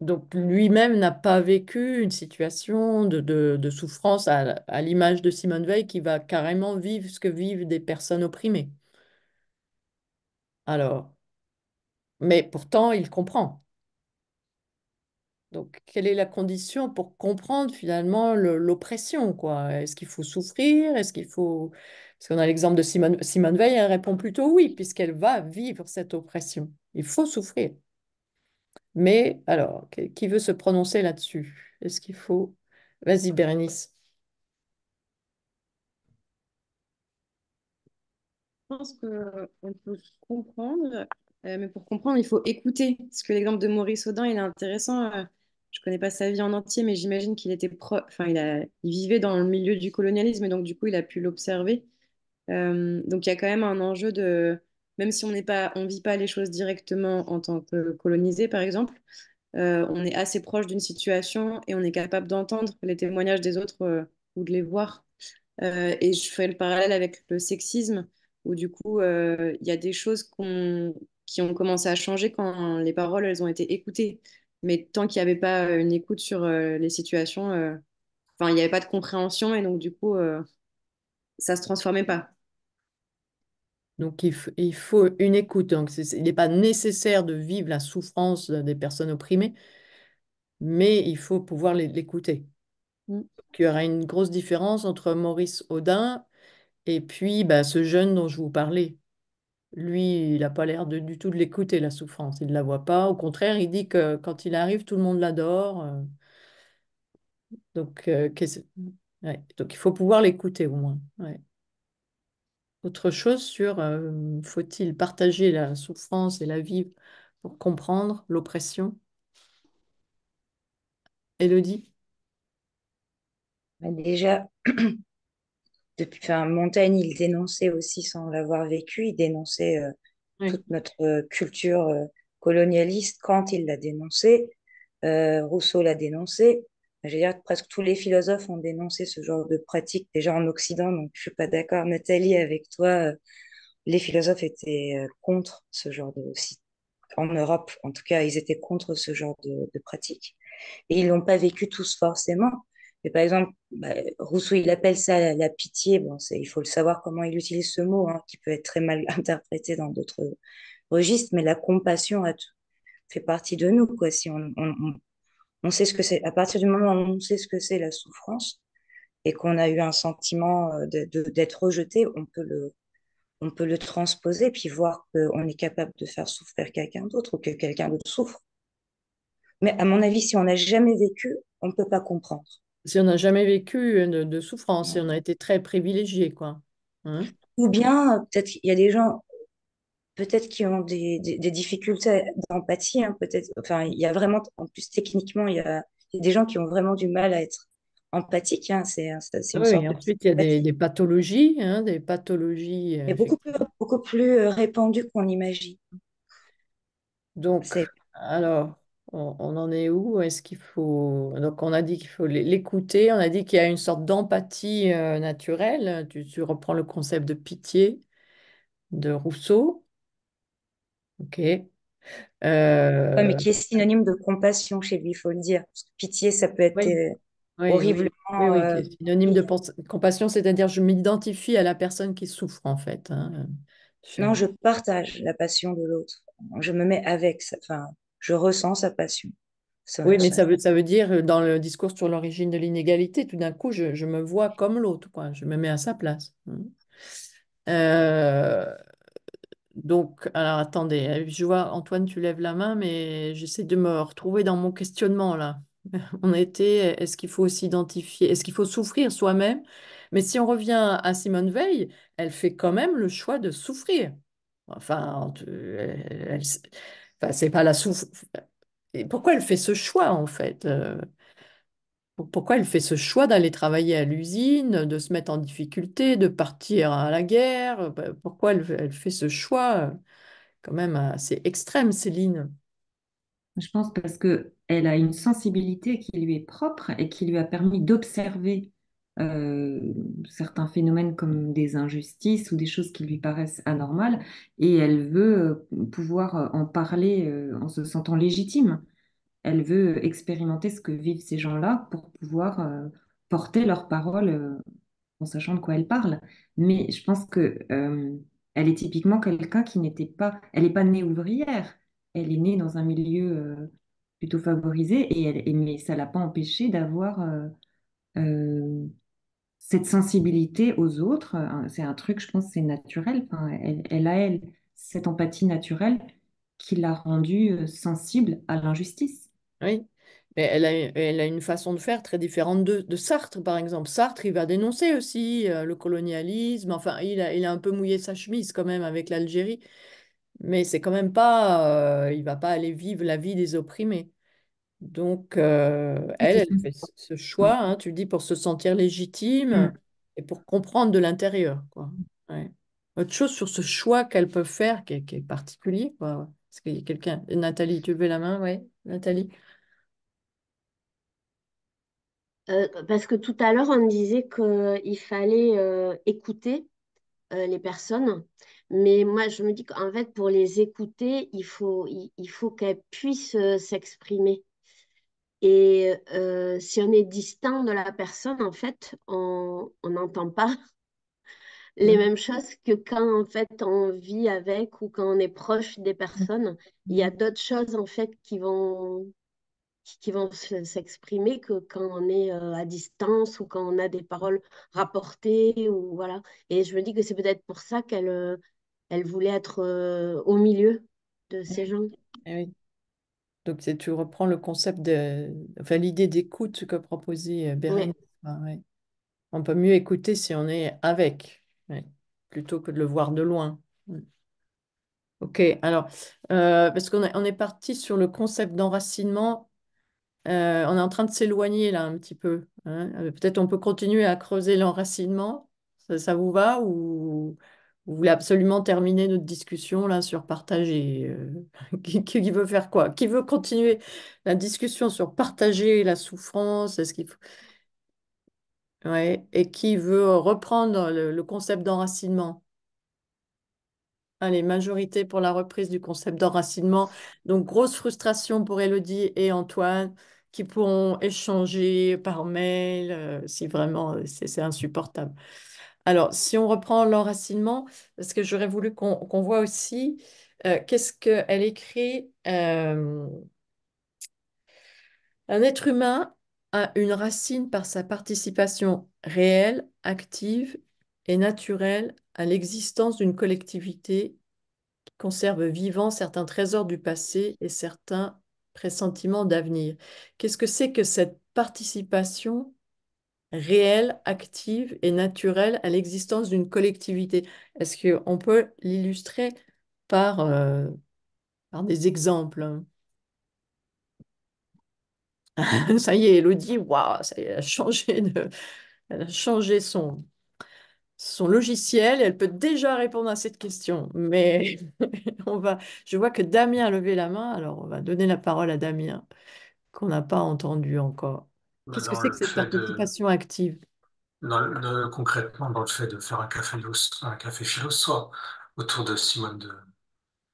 Speaker 1: Donc lui-même n'a pas vécu une situation de, souffrance à, l'image de Simone Veil qui va carrément vivre ce que vivent des personnes opprimées. Alors, mais pourtant, il comprend. Donc, quelle est la condition pour comprendre finalement l'oppression, quoi? Est-ce qu'il faut souffrir? Est-ce qu'il faut... Parce qu'on a l'exemple de Simone Veil, elle répond plutôt oui, puisqu'elle va vivre cette oppression. Il faut souffrir. Mais alors, qui veut se prononcer là-dessus Est-ce qu'il faut... Vas-y, Bérénice.
Speaker 2: Je pense qu'on euh, peut comprendre, euh, mais pour comprendre, il faut écouter. Parce que l'exemple de Maurice Audin, il est intéressant. Euh, je ne connais pas sa vie en entier, mais j'imagine qu'il était enfin, il, vivait dans le milieu du colonialisme, et donc du coup, il a pu l'observer. donc il y a quand même un enjeu de même si on n'est pas, on vit pas les choses directement en tant que colonisé, par exemple, euh, on est assez proche d'une situation et on est capable d'entendre les témoignages des autres euh, ou de les voir. Euh, et je fais le parallèle avec le sexisme, où du coup, il y a des choses qui ont commencé à changer quand les paroles, elles ont été écoutées. Mais tant qu'il n'y avait pas une écoute sur les situations, enfin, il n'y avait pas de compréhension et donc du
Speaker 1: coup, ça ne se transformait pas. Donc il, faut une écoute. Donc, il n'est pas nécessaire de vivre la souffrance des personnes opprimées, mais il faut pouvoir l'écouter. Mmh. Il y aura une grosse différence entre Maurice Audin et puis bah, ce jeune dont je vous parlais. Lui, il n'a pas l'air du tout de l'écouter, la souffrance. Il ne la voit pas. Au contraire, il dit que quand il arrive, tout le monde l'adore. Euh. Donc, euh, Donc il faut pouvoir l'écouter au moins autre chose sur euh, faut-il partager la souffrance et la vie pour comprendre l'oppression Elodie bah, Déjà,
Speaker 6: depuis enfin, Montaigne, il dénonçait aussi, sans l'avoir vécu, il dénonçait euh, toute notre euh, culture colonialiste. Quand il l'a dénoncé, Rousseau l'a dénoncé. Je veux dire, presque tous les philosophes ont dénoncé ce genre de pratique déjà en Occident, donc je suis pas d'accord, Nathalie, avec toi. Euh, les philosophes étaient euh, contre ce genre de en Europe, en tout cas, ils étaient contre ce genre de, pratique. Et ils l'ont pas vécu tous forcément. Mais par exemple, bah, Rousseau, il appelle ça la, pitié. Bon, il faut le savoir comment il utilise ce mot, hein, qui peut être très mal interprété dans d'autres registres. Mais la compassion fait partie de nous, quoi. Si on on sait ce que c'est. À partir du moment où on sait ce que c'est la souffrance et qu'on a eu un sentiment euh, d'être rejeté, on peut le, on peut le transposer puis voir qu'on est capable de faire souffrir quelqu'un d'autre ou que quelqu'un d'autre souffre. Mais à mon avis, si on n'a jamais vécu, on ne peut pas comprendre.
Speaker 1: Si on n'a jamais vécu de, souffrance, et on a été très privilégié, quoi. Hein ou bien, euh, peut-être, il y a des gens,
Speaker 6: peut-être qui ont des, difficultés d'empathie, hein, peut-être. Enfin, il y a vraiment, en plus techniquement, il y, a, des gens qui ont vraiment du mal à être empathiques. Hein, c'est, oui, ensuite,
Speaker 1: il y a des, pathologies, hein, des pathologies. Euh, beaucoup plus, beaucoup plus euh, répandues qu'on imagine. Donc, alors, on, en est où Est-ce qu'il faut donc on a dit qu'il faut l'écouter, on a dit qu'il y a une sorte d'empathie euh, naturelle. tu, reprends le concept de pitié de Rousseau. Ok. mais euh, qui est synonyme de compassion chez lui, il faut le dire. pitié, ça peut être horriblement synonyme de compassion, c'est-à-dire je m'identifie à la personne qui souffre en fait. Hein, non, Je- partage la passion de l'autre. Je me mets avec Enfin, je ressens sa passion. Ça, Oui, mais ça- veut, ça veut dire euh, dans le discours sur l'origine de l'inégalité, tout d'un coup, je, me vois comme l'autre, quoi. Je me mets à sa place. Hein. Euh, donc, alors attendez, euh, je vois Antoine, tu lèves la main, mais j'essaie de me retrouver dans mon questionnement là. On était, est-ce qu'il faut s'identifier, est-ce qu'il faut souffrir soi-même Mais si on revient à Simone Veil, elle fait quand même le choix de souffrir. Enfin, euh, c'est pas la souffrance. Pourquoi elle fait ce choix en fait euh? pourquoi elle fait ce choix d'aller travailler à l'usine, de se mettre en difficulté, de partir à la guerre bah, Pourquoi elle, fait ce choix euh, quand même assez extrême, Céline Je pense parce que elle a
Speaker 2: une sensibilité qui lui est propre et qui lui a permis d'observer euh, certains phénomènes comme des injustices ou des choses qui lui paraissent anormales et elle veut euh, pouvoir en parler en se sentant légitime elle veut expérimenter ce que vivent ces gens-là pour pouvoir euh, porter leur parole euh, en sachant de quoi elle parle. Mais je pense que euh, elle est typiquement quelqu'un qui n'était pas, elle n'est pas née ouvrière, elle est née dans un milieu plutôt favorisé et elle, mais ça l'a pas empêchée d'avoir cette sensibilité aux autres. C'est un truc, je pense, c'est naturel. elle, elle a elle cette empathie naturelle qui l'a rendue sensible à l'injustice.
Speaker 1: Oui, mais elle a, une façon de faire très différente de, de Sartre, par exemple. Sartre, il va dénoncer aussi euh, le colonialisme. Enfin, il a, il a un peu mouillé sa chemise quand même avec l'Algérie. Mais c'est quand même pas. Euh, il va pas aller vivre la vie des opprimés. Donc, euh, elle, elle fait ce choix, hein, tu dis, pour se sentir légitime mm. et pour comprendre de l'intérieur. Quoi. Autre chose sur ce choix qu'elle peut faire qui est, est particulier. Quoi. Parce qu'il y a quelqu'un. Nathalie, tu veux la main, oui, Nathalie.
Speaker 3: Euh, parce que tout à l'heure, on disait qu'il fallait euh, écouter euh, les personnes. Mais moi, je me dis qu'en fait, pour les écouter, il faut, il, faut qu'elles puissent s'exprimer. Et si on est distant de la personne, en fait, on n'entend pas les mmh. mêmes choses que quand en fait on vit avec ou quand on est proche des mmh. personnes. Il y a mmh. d'autres choses en fait qui vont qui, vont s'exprimer que quand on est euh, à distance ou quand on a des paroles rapportées. Ou, voilà. Et je me dis que c'est peut-être pour ça qu'elle euh, elle voulait être euh, au milieu de mmh. ces gens. Eh oui.
Speaker 1: Donc tu reprends le concept de enfin, l'idée d'écoute que proposait Bérénice. Ah, on peut mieux écouter si on est avec, plutôt que de le voir de loin. Mmh. Ok, alors, parce qu'on on est parti sur le concept d'enracinement euh, on est en train de s'éloigner là un petit peu. Hein. Euh, peut-être on peut continuer à creuser l'enracinement. Ça, vous va ou vous voulez absolument terminer notre discussion là sur partager euh, qui, veut faire quoi Qui veut continuer la discussion sur partager la souffrance Est-ce qu'il Et qui veut reprendre le concept d'enracinement Hein, les majorités pour la reprise du concept d'enracinement. Donc, grosse frustration pour Elodie et Antoine qui pourront échanger par mail euh, si vraiment euh, c'est insupportable. Alors, si on reprend l'enracinement, parce que j'aurais voulu qu'on voit aussi euh, qu'est-ce qu'elle écrit. un être humain a une racine par sa participation réelle, active et naturelle à l'existence d'une collectivité qui conserve vivant certains trésors du passé et certains pressentiments d'avenir. Qu'est-ce que c'est que cette participation réelle, active et naturelle à l'existence d'une collectivité Est-ce qu'on peut l'illustrer par, euh, par des exemples ça y est, Elodie, waouh, ça a changé son, son logiciel, elle peut déjà répondre à cette question. Mais on va, je vois que Damien a levé la main, alors on va donner la parole à Damien, qu'on n'a pas entendu encore. Qu'est-ce que c'est que cette participation active
Speaker 8: Concrètement, dans le fait de faire un café, un café philosophe autour de Simone de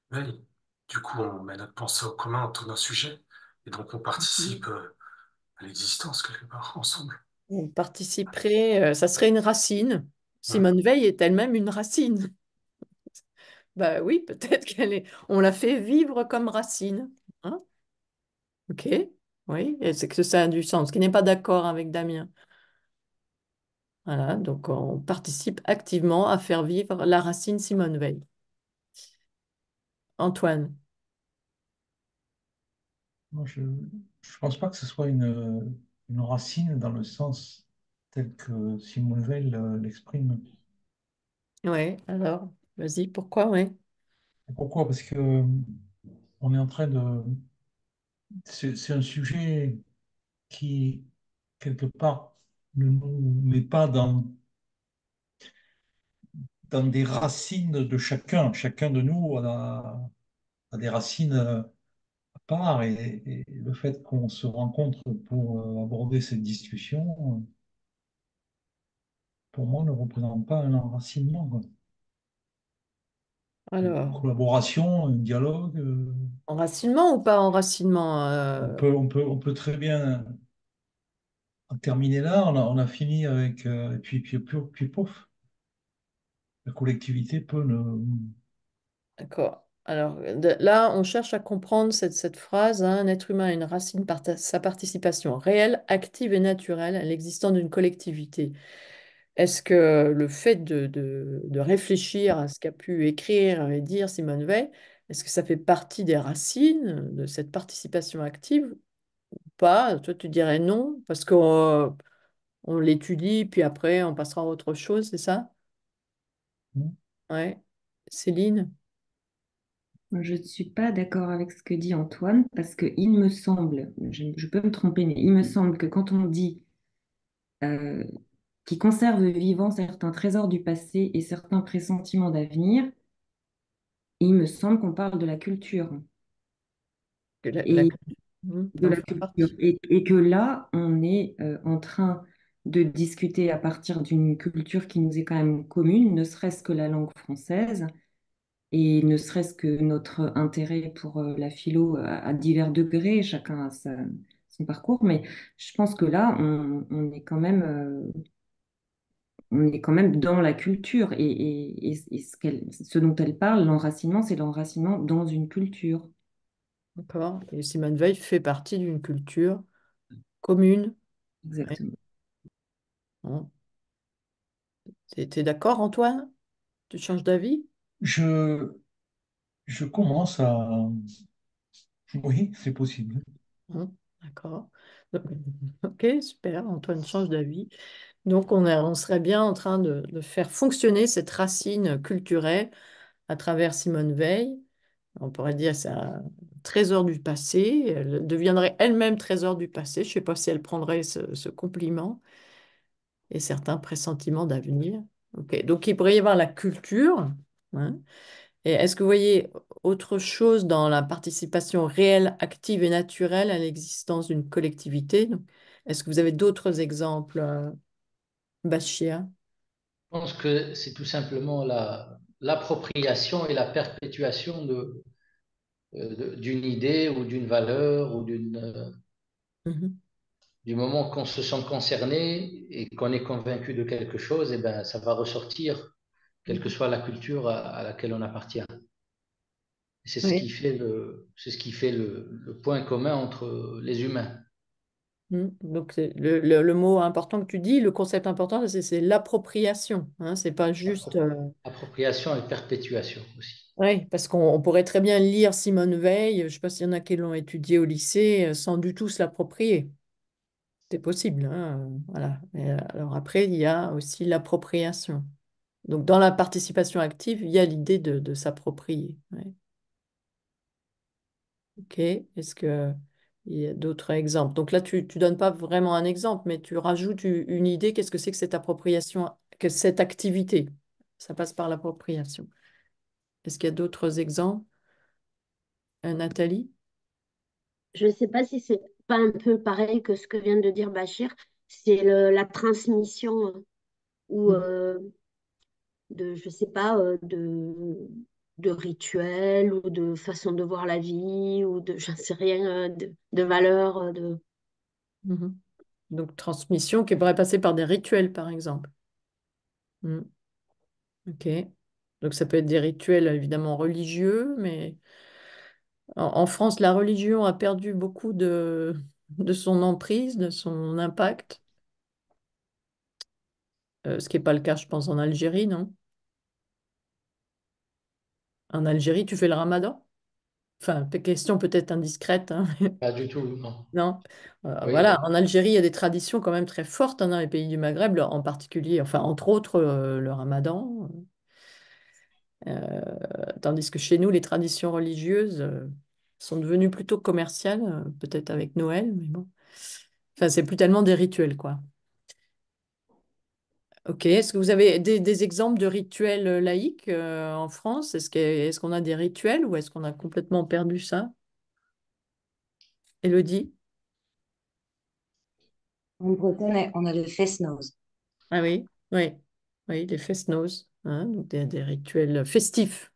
Speaker 8: Veil, du coup, on met notre pensée au commun autour d'un sujet, et donc on mhm. participe euh, à l'existence quelque part ensemble.
Speaker 1: On participerait, euh, ça serait une racine Simone Veil est elle-même une racine. bah oui, peut-être qu'elle est. On la fait vivre comme racine. Hein. ok, oui, c'est que ça a du sens, qui n'est pas d'accord avec Damien. Voilà, donc on participe activement à faire vivre la racine Simone Veil. Antoine.
Speaker 4: je ne pense pas que ce soit une racine dans le sens tel que Simon Veil euh, l'exprime.
Speaker 1: Oui, alors, vas-y, pourquoi, ouais.
Speaker 4: Pourquoi? Parce que euh, on est en train de. C'est un sujet qui, quelque part, ne nous met pas dans, dans des racines de chacun. Chacun de nous a, des racines euh, à part et le fait qu'on se rencontre pour aborder cette discussion pour moi, ne représente pas un enracinement. Alors, une collaboration, un dialogue. Euh,
Speaker 1: enracinement ou pas enracinement euh? on, peut, on, peut,
Speaker 4: très bien euh, terminer là. On a, fini avec. et puis, puis, puis, puis, La collectivité peut ne.
Speaker 1: D'accord. Alors là, on cherche à comprendre cette, phrase. Hein. un être humain a une racine par sa participation réelle, active et naturelle à l'existence d'une collectivité. Est-ce que le fait de, réfléchir à ce qu'a pu écrire et dire Simone Veil, est-ce que ça fait partie des racines de cette participation active ou pas Toi, tu dirais non, parce qu'on euh, on, l'étudie, puis après, on passera à autre chose, c'est ça mmh. Oui. Céline
Speaker 2: je ne suis pas d'accord avec ce que dit Antoine parce qu'il me semble, je, peux me tromper, mais il me mmh. semble que quand on dit euh, qui conserve vivant certains trésors du passé et certains pressentiments d'avenir. il me semble qu'on parle de la culture. et, que là, on est euh, en train de discuter à partir d'une culture qui nous est quand même commune, ne serait-ce que la langue française et ne serait-ce que notre intérêt pour euh, la philo euh, à, divers degrés, chacun a son parcours, mais je pense que là, on, on est quand même on est quand même dans la culture. Et, ce, dont elle parle, l'enracinement, c'est
Speaker 1: l'enracinement dans une culture. D'accord. Et Simone Veil fait partie d'une culture commune. Exactement. tu T'es d'accord, Antoine? Tu changes d'avis? Je,
Speaker 4: je commence à... Oui, c'est possible.
Speaker 1: D'accord. Ok, super. Antoine change d'avis. Donc, on, serait bien en train de, faire fonctionner cette racine culturelle à travers Simone Veil. On pourrait dire c'est trésor du passé. Elle deviendrait elle-même trésor du passé. Je ne sais pas si elle prendrait ce, compliment et certains pressentiments d'avenir. Okay. Donc, il pourrait y avoir la culture. Hein. Et est-ce que vous voyez autre chose dans la participation réelle, active et naturelle à l'existence d'une collectivité Est-ce que vous avez d'autres exemples euh, je
Speaker 7: pense que c'est tout simplement l'appropriation et la perpétuation euh, de, d'une idée ou d'une valeur ou d'une euh, mm-hmm. du moment qu'on se sent concerné et qu'on est convaincu de quelque chose et eh ben ça va ressortir quelle que soit la culture à, laquelle on appartient
Speaker 1: c'est ce qui fait ce qui fait le, point commun entre les humains Mmh. Donc, le, mot important que tu dis, le concept important, c'est l'appropriation. Hein. c'est pas juste. Euh appropriation et perpétuation aussi. Oui, parce qu'on pourrait très bien lire Simone Veil, je ne sais pas s'il y en a qui l'ont étudié au lycée, euh, sans du tout s'approprier. C'est possible. Hein, euh, voilà. alors après, il y a aussi l'appropriation. Donc, dans la participation active, il y a l'idée de, s'approprier. Ok, est-ce que. Il y a d'autres exemples. Donc là, tu ne donnes pas vraiment un exemple, mais tu rajoutes une idée. Qu'est-ce que c'est que cette appropriation, que cette activité Ça passe par l'appropriation. Est-ce qu'il y a d'autres exemples
Speaker 3: euh, Nathalie Je ne sais pas si c'est pas un peu pareil que ce que vient de dire Bachir. C'est la transmission hein, ou mmh. euh, de, je sais pas, euh, de de rituels ou de façon de voir la vie ou de, je sais rien, euh, de, valeurs. Euh, de...
Speaker 1: Mmh Donc, transmission qui pourrait passer par des rituels, par exemple. Mmh. Ok. Donc, ça peut être des rituels évidemment religieux, mais en, France, la religion a perdu beaucoup de, de son emprise, de son impact. Euh, ce qui n'est pas le cas, je pense, en Algérie, non en Algérie, tu fais le ramadan? Enfin, question peut-être indiscrète. Hein,
Speaker 7: Pas du tout, non.
Speaker 1: Non. Euh, voilà, en Algérie, il y a des traditions quand même très fortes hein, dans les pays du Maghreb, en particulier, enfin, entre autres, le ramadan. Euh, tandis que chez nous, les traditions religieuses euh, sont devenues plutôt commerciales, peut-être avec Noël, mais bon. Enfin, c'est plus tellement des rituels, quoi. Ok, est-ce que vous avez des, exemples de rituels euh, laïques euh, en France Est-ce est-ce qu'on a des rituels ou est-ce qu'on a complètement perdu ça Elodie En Bretagne, on a le fest Ah oui, oui, oui, les fest hein, des, rituels festifs.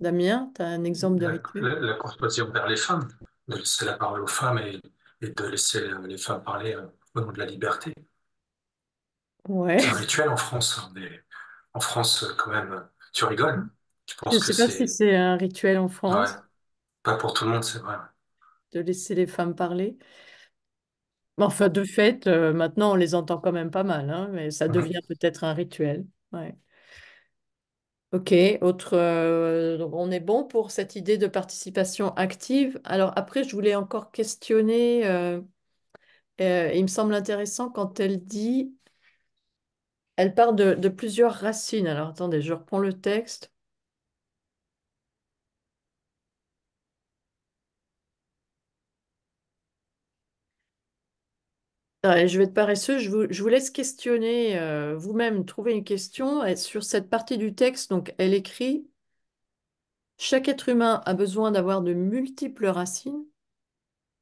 Speaker 1: Damien, tu as un exemple de la, rituel
Speaker 8: La, la vers les femmes, de laisser la parole aux femmes et, de laisser les femmes parler euh, au nom de la liberté. C'est un rituel en France. Hein, en France, euh, quand même, tu rigoles. Tu Je ne que sais pas si
Speaker 1: c'est... un rituel en France
Speaker 8: pas pour tout le monde, c'est vrai.
Speaker 1: de laisser les femmes parler. Enfin, de fait, euh, maintenant, on les entend quand même pas mal, hein, mais ça devient peut-être un rituel. Ok, autre, euh, on est bon pour cette idée de participation active. Alors après, je voulais encore questionner, il me semble intéressant quand elle dit elle part de, plusieurs racines. Alors attendez, je reprends le texte. Ah, je vais être paresseux, je vous, laisse questionner euh, vous-même, trouver une question sur cette partie du texte. Donc, elle écrit Chaque être humain a besoin d'avoir de multiples racines.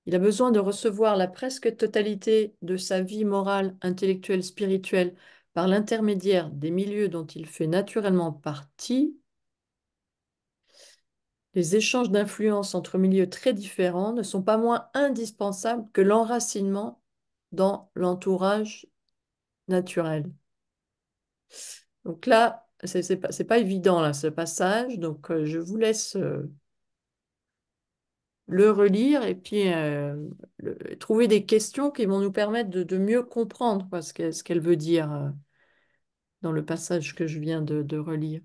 Speaker 1: Il a besoin de recevoir la presque totalité de sa vie morale, intellectuelle, spirituelle par l'intermédiaire des milieux dont il fait naturellement partie, les échanges d'influence entre milieux très différents ne sont pas moins indispensables que l'enracinement dans l'entourage naturel. Donc là, c'est pas, pas évident là, ce passage, donc euh, je vous laisse euh, le relire et puis euh, trouver des questions qui vont nous permettre de, mieux comprendre ce qu'elle veut dire euh, dans le passage que je viens de, relire.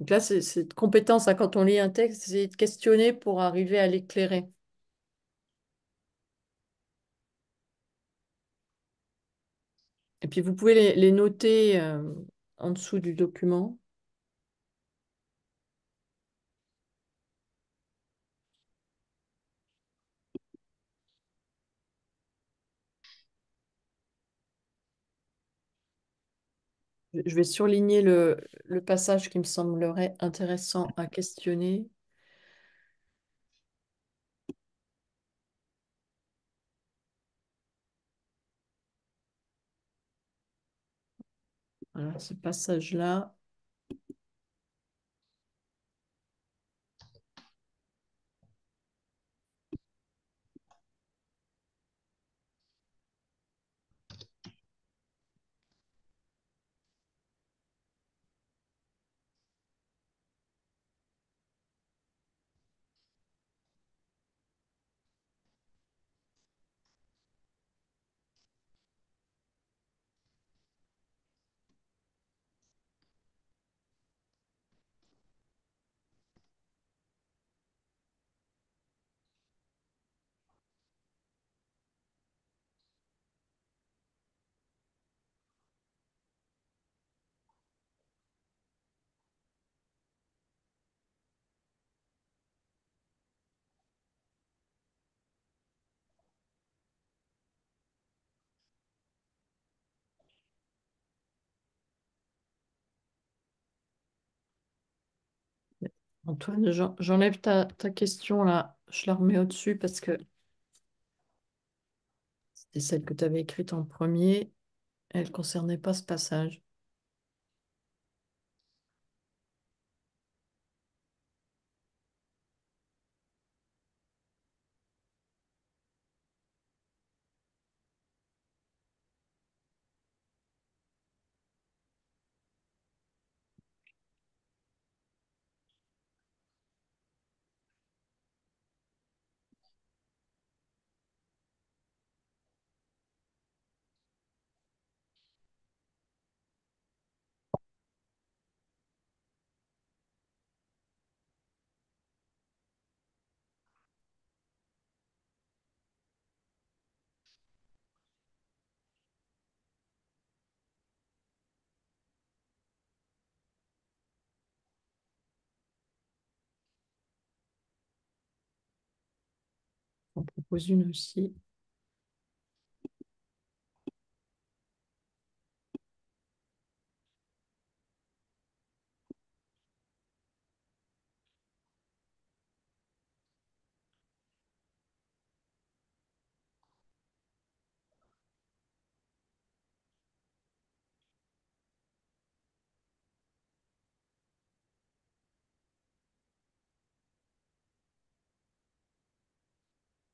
Speaker 1: Donc là, c'est cette compétence, hein, quand on lit un texte, c'est de questionner pour arriver à l'éclairer. Et puis vous pouvez les, noter euh, en dessous du document. je vais surligner le, passage qui me semblerait intéressant à questionner. Voilà, ce passage-là. Antoine, j'enlève ta, ta question là, je la remets au-dessus parce que c'était celle que tu avais écrite en premier. Elle ne concernait pas ce passage. On propose une aussi.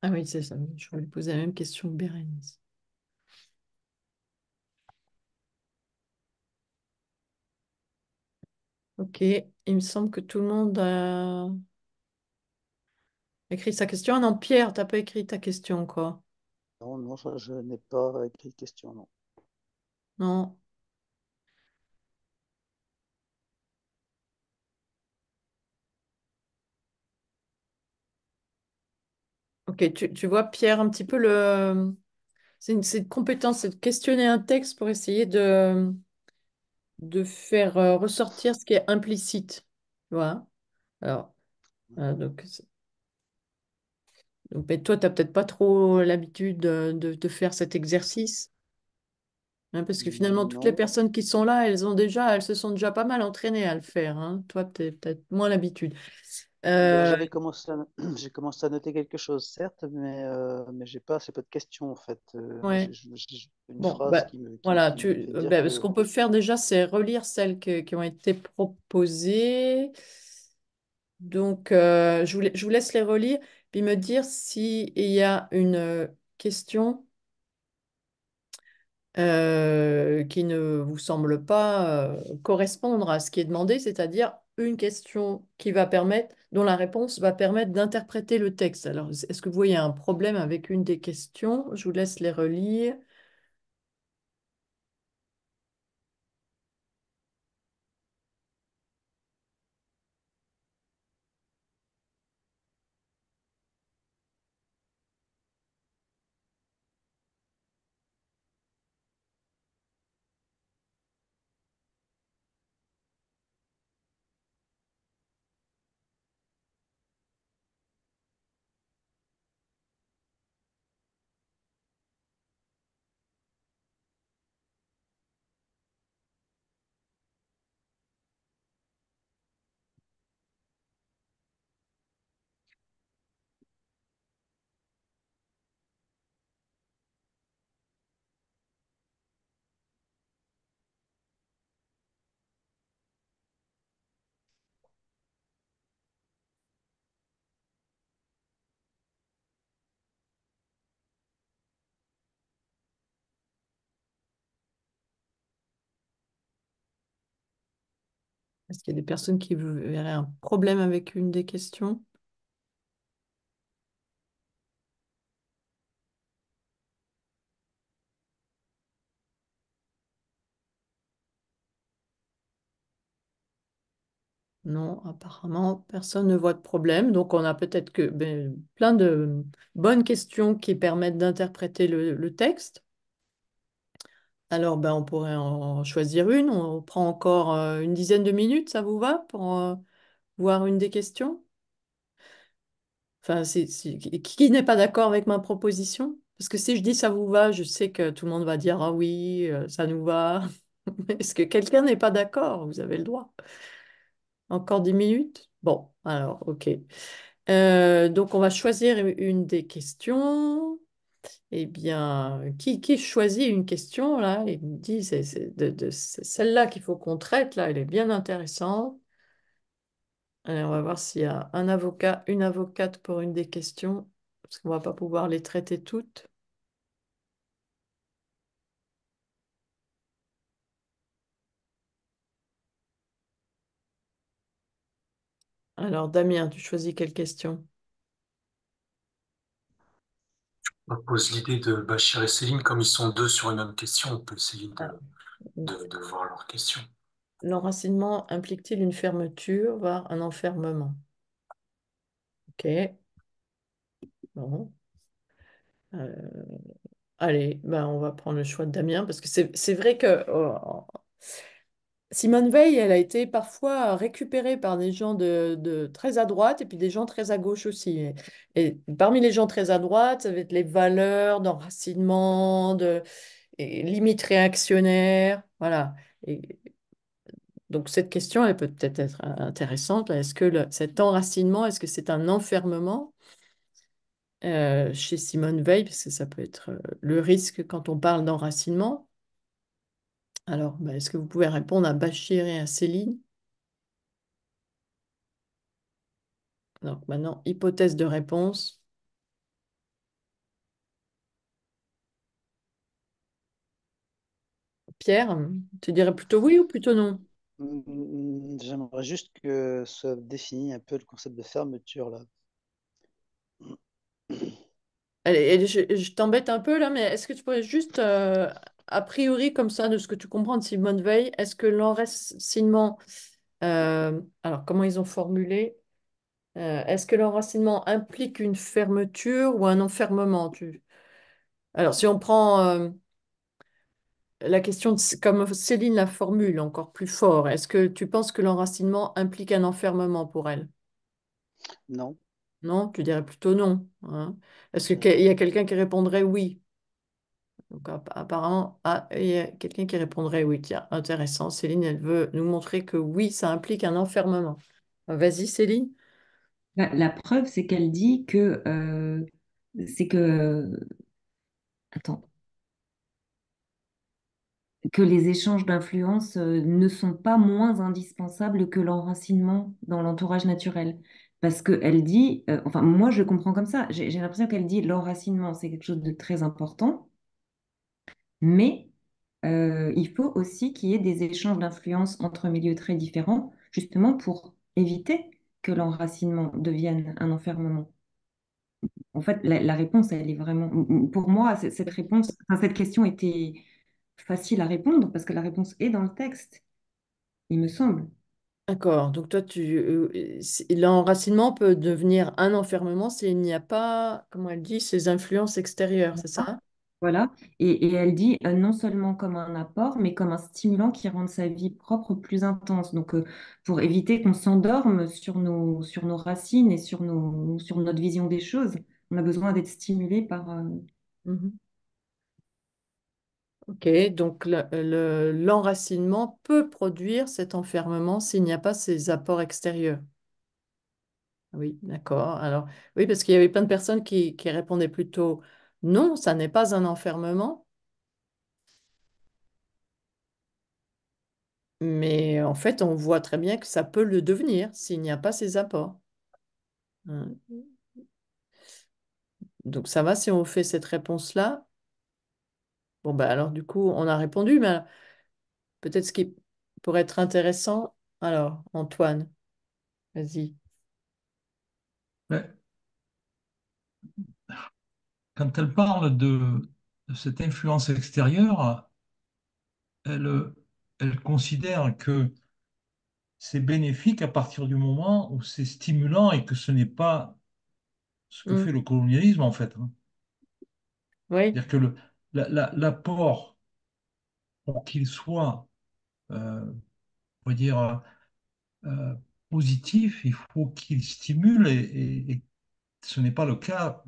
Speaker 1: Ah oui, c'est ça. Je voulais poser la même question que Bérénice. Ok, il me semble que tout le monde a écrit sa question. Ah non, Pierre, tu t'as pas écrit ta question quoi
Speaker 5: Non, non, je, je n'ai pas écrit de question, non.
Speaker 1: Non, Ok, tu, vois, Pierre, un petit peu le. C'est une, compétence, c'est de questionner un texte pour essayer de, de faire euh, ressortir ce qui est implicite. voilà, Alors, euh, donc, donc, toi, tu n'as peut-être pas trop l'habitude de, de- faire cet exercice. Hein, parce que finalement, toutes les personnes qui sont là, elles ont déjà, elles se sont déjà pas mal entraînées à le faire. Hein. Toi, tu peut-être moins l'habitude. Euh, J'avais
Speaker 5: commencé, j'ai commencé à noter quelque chose, certes, mais, euh, mais j'ai pas, c'est pas de questions, en fait. Euh, une bah, qui me, voilà, tu, bah, ce qu'on peut
Speaker 1: faire déjà, c'est relire celles qui ont été proposées. Donc, euh, je, je vous laisse les relire, puis me dire s'il y a une question qui ne vous semble pas correspondre à ce qui est demandé, c'est-à-dire une question qui va permettre, dont la réponse va permettre d'interpréter le texte. Alors, est-ce que vous voyez un problème avec une des questions Je vous laisse les relire. Est-ce qu'il y a des personnes qui verraient un problème avec une des questions Non, apparemment, personne ne voit de problème. Donc, on a peut-être que ben, plein de bonnes questions qui permettent d'interpréter le texte. Alors, ben, on pourrait en choisir une. On prend encore euh, une dizaine de minutes, ça vous va, pour euh, voir une des questions? Enfin, qui n'est pas d'accord avec ma proposition? Parce que si je dis ça vous va, je sais que tout le monde va dire ah oui, euh, ça nous va. Est-ce que quelqu'un n'est pas d'accord? Vous avez le droit. Encore dix minutes? Bon, alors, ok. donc, on va choisir une des questions eh bien, qui, qui, choisit une question là Il me dit c'est de, celle-là qu'il faut qu'on traite là, elle est bien intéressante. on va voir s'il y a un avocat, une avocate pour une des questions, parce qu'on ne va pas pouvoir les traiter toutes. Alors, Damien, tu choisis quelle question
Speaker 8: pose l'idée de Bachir et Céline, comme ils sont deux sur une même question, on peut essayer de, ah, voir leur question.
Speaker 1: L'enracinement implique-t-il une fermeture, voire un enfermement Ok. Bon. Euh, allez, ben on va prendre le choix de Damien, parce que c'est vrai que... Oh, Simone Veil, elle a été parfois récupérée par des gens de, très à droite et puis des gens très à gauche aussi. Et, parmi les gens très à droite, ça va être les valeurs d'enracinement, de limites réactionnaires, Voilà. donc cette question, elle peut peut-être être intéressante. Est-ce que cet enracinement, est-ce que c'est un enfermement euh, chez Simone Veil Parce que ça peut être euh, le risque quand on parle d'enracinement alors, bah, est-ce que vous pouvez répondre à Bachir et à Céline Donc maintenant, hypothèse de réponse. Pierre, tu dirais plutôt oui ou plutôt non
Speaker 5: mm, mm, J'aimerais juste que ça
Speaker 1: définisse un peu le concept de fermeture là. Allez, je, t'embête un peu là, mais est-ce que tu pourrais juste euh, a priori, comme ça, de ce que tu comprends de Simone Veil, est-ce que l'enracinement, euh, alors comment ils ont formulé, euh, est-ce que l'enracinement implique une fermeture ou un enfermement Alors, si on prend euh, la question, comme Céline la formule encore plus fort, est-ce que tu penses que l'enracinement implique un enfermement pour elle Non. Non, tu dirais plutôt non. Hein. Est-ce qu'il y a quelqu'un qui répondrait oui donc apparemment, ah, il y a quelqu'un qui répondrait, oui, tiens, intéressant, Céline, elle veut nous montrer que oui, ça implique un enfermement. Ah, vas-y, Céline. Bah, la, preuve, c'est qu'elle dit que... Euh, c'est
Speaker 2: que... Attends. Que les échanges d'influence euh, ne sont pas moins indispensables que l'enracinement dans l'entourage naturel parce qu'elle dit, euh, enfin moi je comprends comme ça, j'ai l'impression qu'elle dit l'enracinement c'est quelque chose de très important, mais euh, il faut aussi qu'il y ait des échanges d'influence entre milieux très différents, justement pour éviter que l'enracinement devienne un enfermement. En fait, la, réponse, elle est vraiment. Pour moi, cette réponse, cette question était facile à répondre parce que la réponse est dans le texte,
Speaker 1: il me semble. D'accord. Donc toi, tu euh, l'enracinement peut devenir un enfermement s'il n'y a pas, comment elle dit, ces influences extérieures, c'est ça voilà. Et, elle dit euh, non seulement comme un apport, mais comme
Speaker 2: un stimulant qui rend sa vie propre plus intense. Donc, euh, pour éviter qu'on s'endorme sur nos, sur nos racines et sur, nos, sur notre vision des choses, on a besoin d'être stimulé
Speaker 1: par. Euh, mmh ok, donc l'enracinement peut produire cet enfermement s'il n'y a pas ces apports extérieurs. Ah oui, d'accord. Alors, oui, parce qu'il y avait plein de personnes qui, qui répondaient plutôt non, ça n'est pas un enfermement. Mais en fait, on voit très bien que ça peut le devenir s'il n'y a pas ces apports. Hum. Donc ça va si on fait cette réponse-là. Bon, ben alors du coup, on a répondu, mais peut-être ce qui pourrait être intéressant. Alors, Antoine, vas-y.
Speaker 4: Ouais quand elle parle de, cette influence extérieure, elle, considère que c'est bénéfique à partir du moment où c'est stimulant et que ce n'est pas ce que mm. fait le colonialisme en fait. Hein. dire que l'apport, pour qu'il soit, euh, dire, euh, positif, il faut qu'il stimule et, ce n'est pas le cas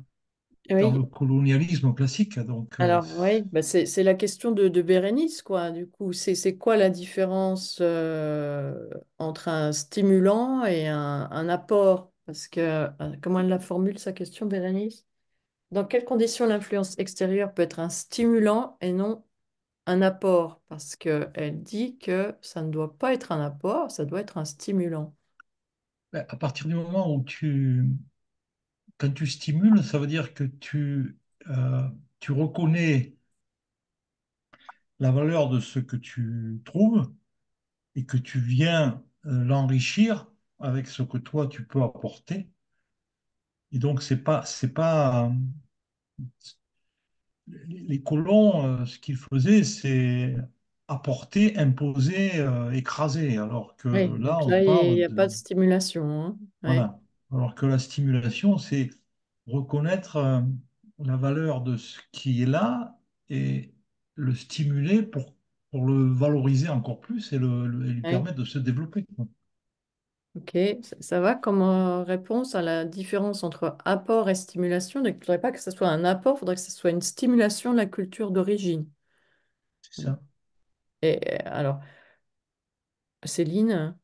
Speaker 4: dans le colonialisme classique. Donc, euh, Alors,
Speaker 1: oui, bah, c'est, la question de, Bérénice, quoi. Du coup, c'est, quoi la différence euh, entre un stimulant et un, un apport? Parce que, euh, comment elle la formule, sa question, Bérénice? Dans quelles conditions l'influence extérieure peut être un stimulant et non un apport? Parce qu'elle dit que ça ne doit pas être un apport, ça doit être un stimulant. Ben,
Speaker 4: à partir du moment où tu, quand tu stimules, ça veut dire que tu, euh, tu reconnais la valeur de ce que tu trouves et que tu viens euh, l'enrichir avec ce que toi tu peux apporter. Et donc, c'est pas, c'est pas. Euh, les colons, ce qu'ils faisaient, c'est apporter, imposer, écraser. Alors que là, on il n'y
Speaker 1: a pas de stimulation. Hein. Voilà.
Speaker 4: Alors que la stimulation, c'est reconnaître euh, la valeur de ce qui est là et le stimuler pour, pour le valoriser encore plus et, le, lui permettre de se développer.
Speaker 1: Ok, ça, va comme euh, réponse à la différence entre apport et stimulation. il ne faudrait pas que ce soit un apport, il faudrait que ce soit une stimulation de la culture d'origine. C'est ça. Et alors, Céline,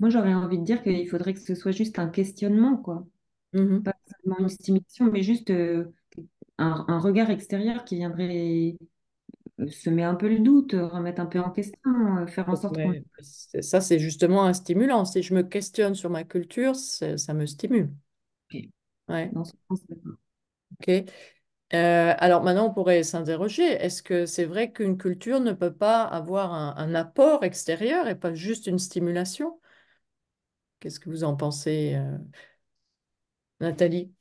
Speaker 1: moi j'aurais envie de dire qu'il faudrait
Speaker 2: que ce soit juste un questionnement, quoi. Mhm. Pas seulement une stimulation, mais juste euh, un, regard extérieur qui viendrait euh, semer un peu le doute, remettre un peu en question, euh, faire en sorte
Speaker 1: que... Ça, c'est justement un stimulant. Si je me questionne sur ma culture, ça me stimule. Ouais. ok. alors maintenant, on pourrait s'interroger, est-ce que c'est vrai qu'une culture ne peut pas avoir un, apport extérieur et pas juste une stimulation Qu'est-ce que vous en
Speaker 3: pensez, euh, Nathalie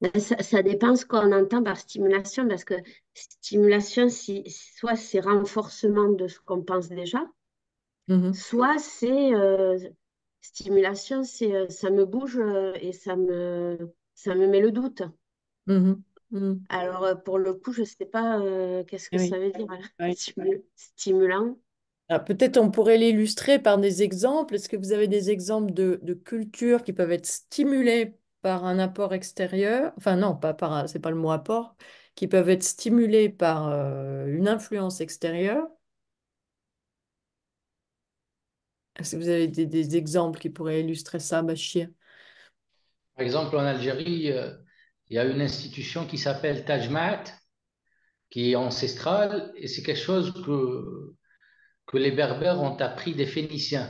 Speaker 3: ben, ça, ça, dépend ce qu'on entend par stimulation, parce que stimulation, soit c'est renforcement de ce qu'on pense déjà, mmh soit c'est euh, stimulation, c'est euh, ça me bouge et ça me, ça me met le doute.
Speaker 1: Mmh mmh
Speaker 3: Alors, pour le coup, je ne sais pas qu'est-ce que ça veut dire, hein. stimulant. Ah, peut-être on pourrait l'illustrer par des exemples.
Speaker 1: Est-ce que vous avez des exemples de, de cultures qui peuvent être stimulées par un apport extérieur Enfin non, pas par, c'est pas le mot apport, qui peuvent être stimulées par euh, une influence extérieure. Est-ce que vous avez des, exemples qui pourraient illustrer ça, Bachir?
Speaker 7: Par exemple, en Algérie, euh, il y a une institution qui s'appelle Tajmat, qui est ancestrale, et c'est quelque chose que que les Berbères ont appris des Phéniciens.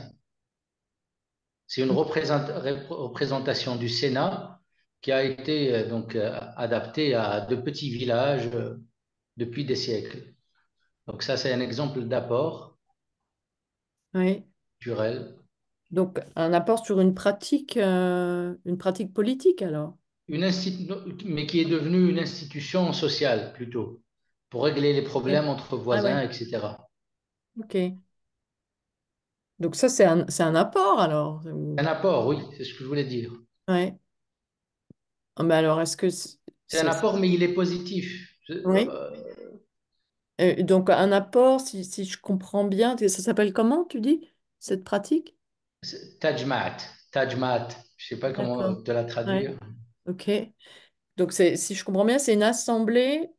Speaker 7: C'est une représentation du Sénat qui a été euh, donc euh, adaptée à de petits villages euh, depuis des siècles. Donc ça, c'est un exemple d'apport oui. culturel.
Speaker 1: Donc un apport sur une pratique, une pratique politique alors une
Speaker 7: mais qui est devenue une institution sociale plutôt, pour régler les problèmes entre voisins, ah etc.
Speaker 1: Ok. Donc ça, c'est un, c'est un apport alors. Un apport, oui,
Speaker 7: c'est ce que je voulais dire.
Speaker 1: Ouais. Ah, mais alors, est-ce que... C'est un apport, mais il est positif. Euh, oui. donc un apport, si, si je comprends bien, ça s'appelle comment, tu dis, cette pratique?
Speaker 7: Tajmat, Tajmat, je sais pas comment te la traduire.
Speaker 1: Ok. Donc c'est, si je comprends bien, c'est une assemblée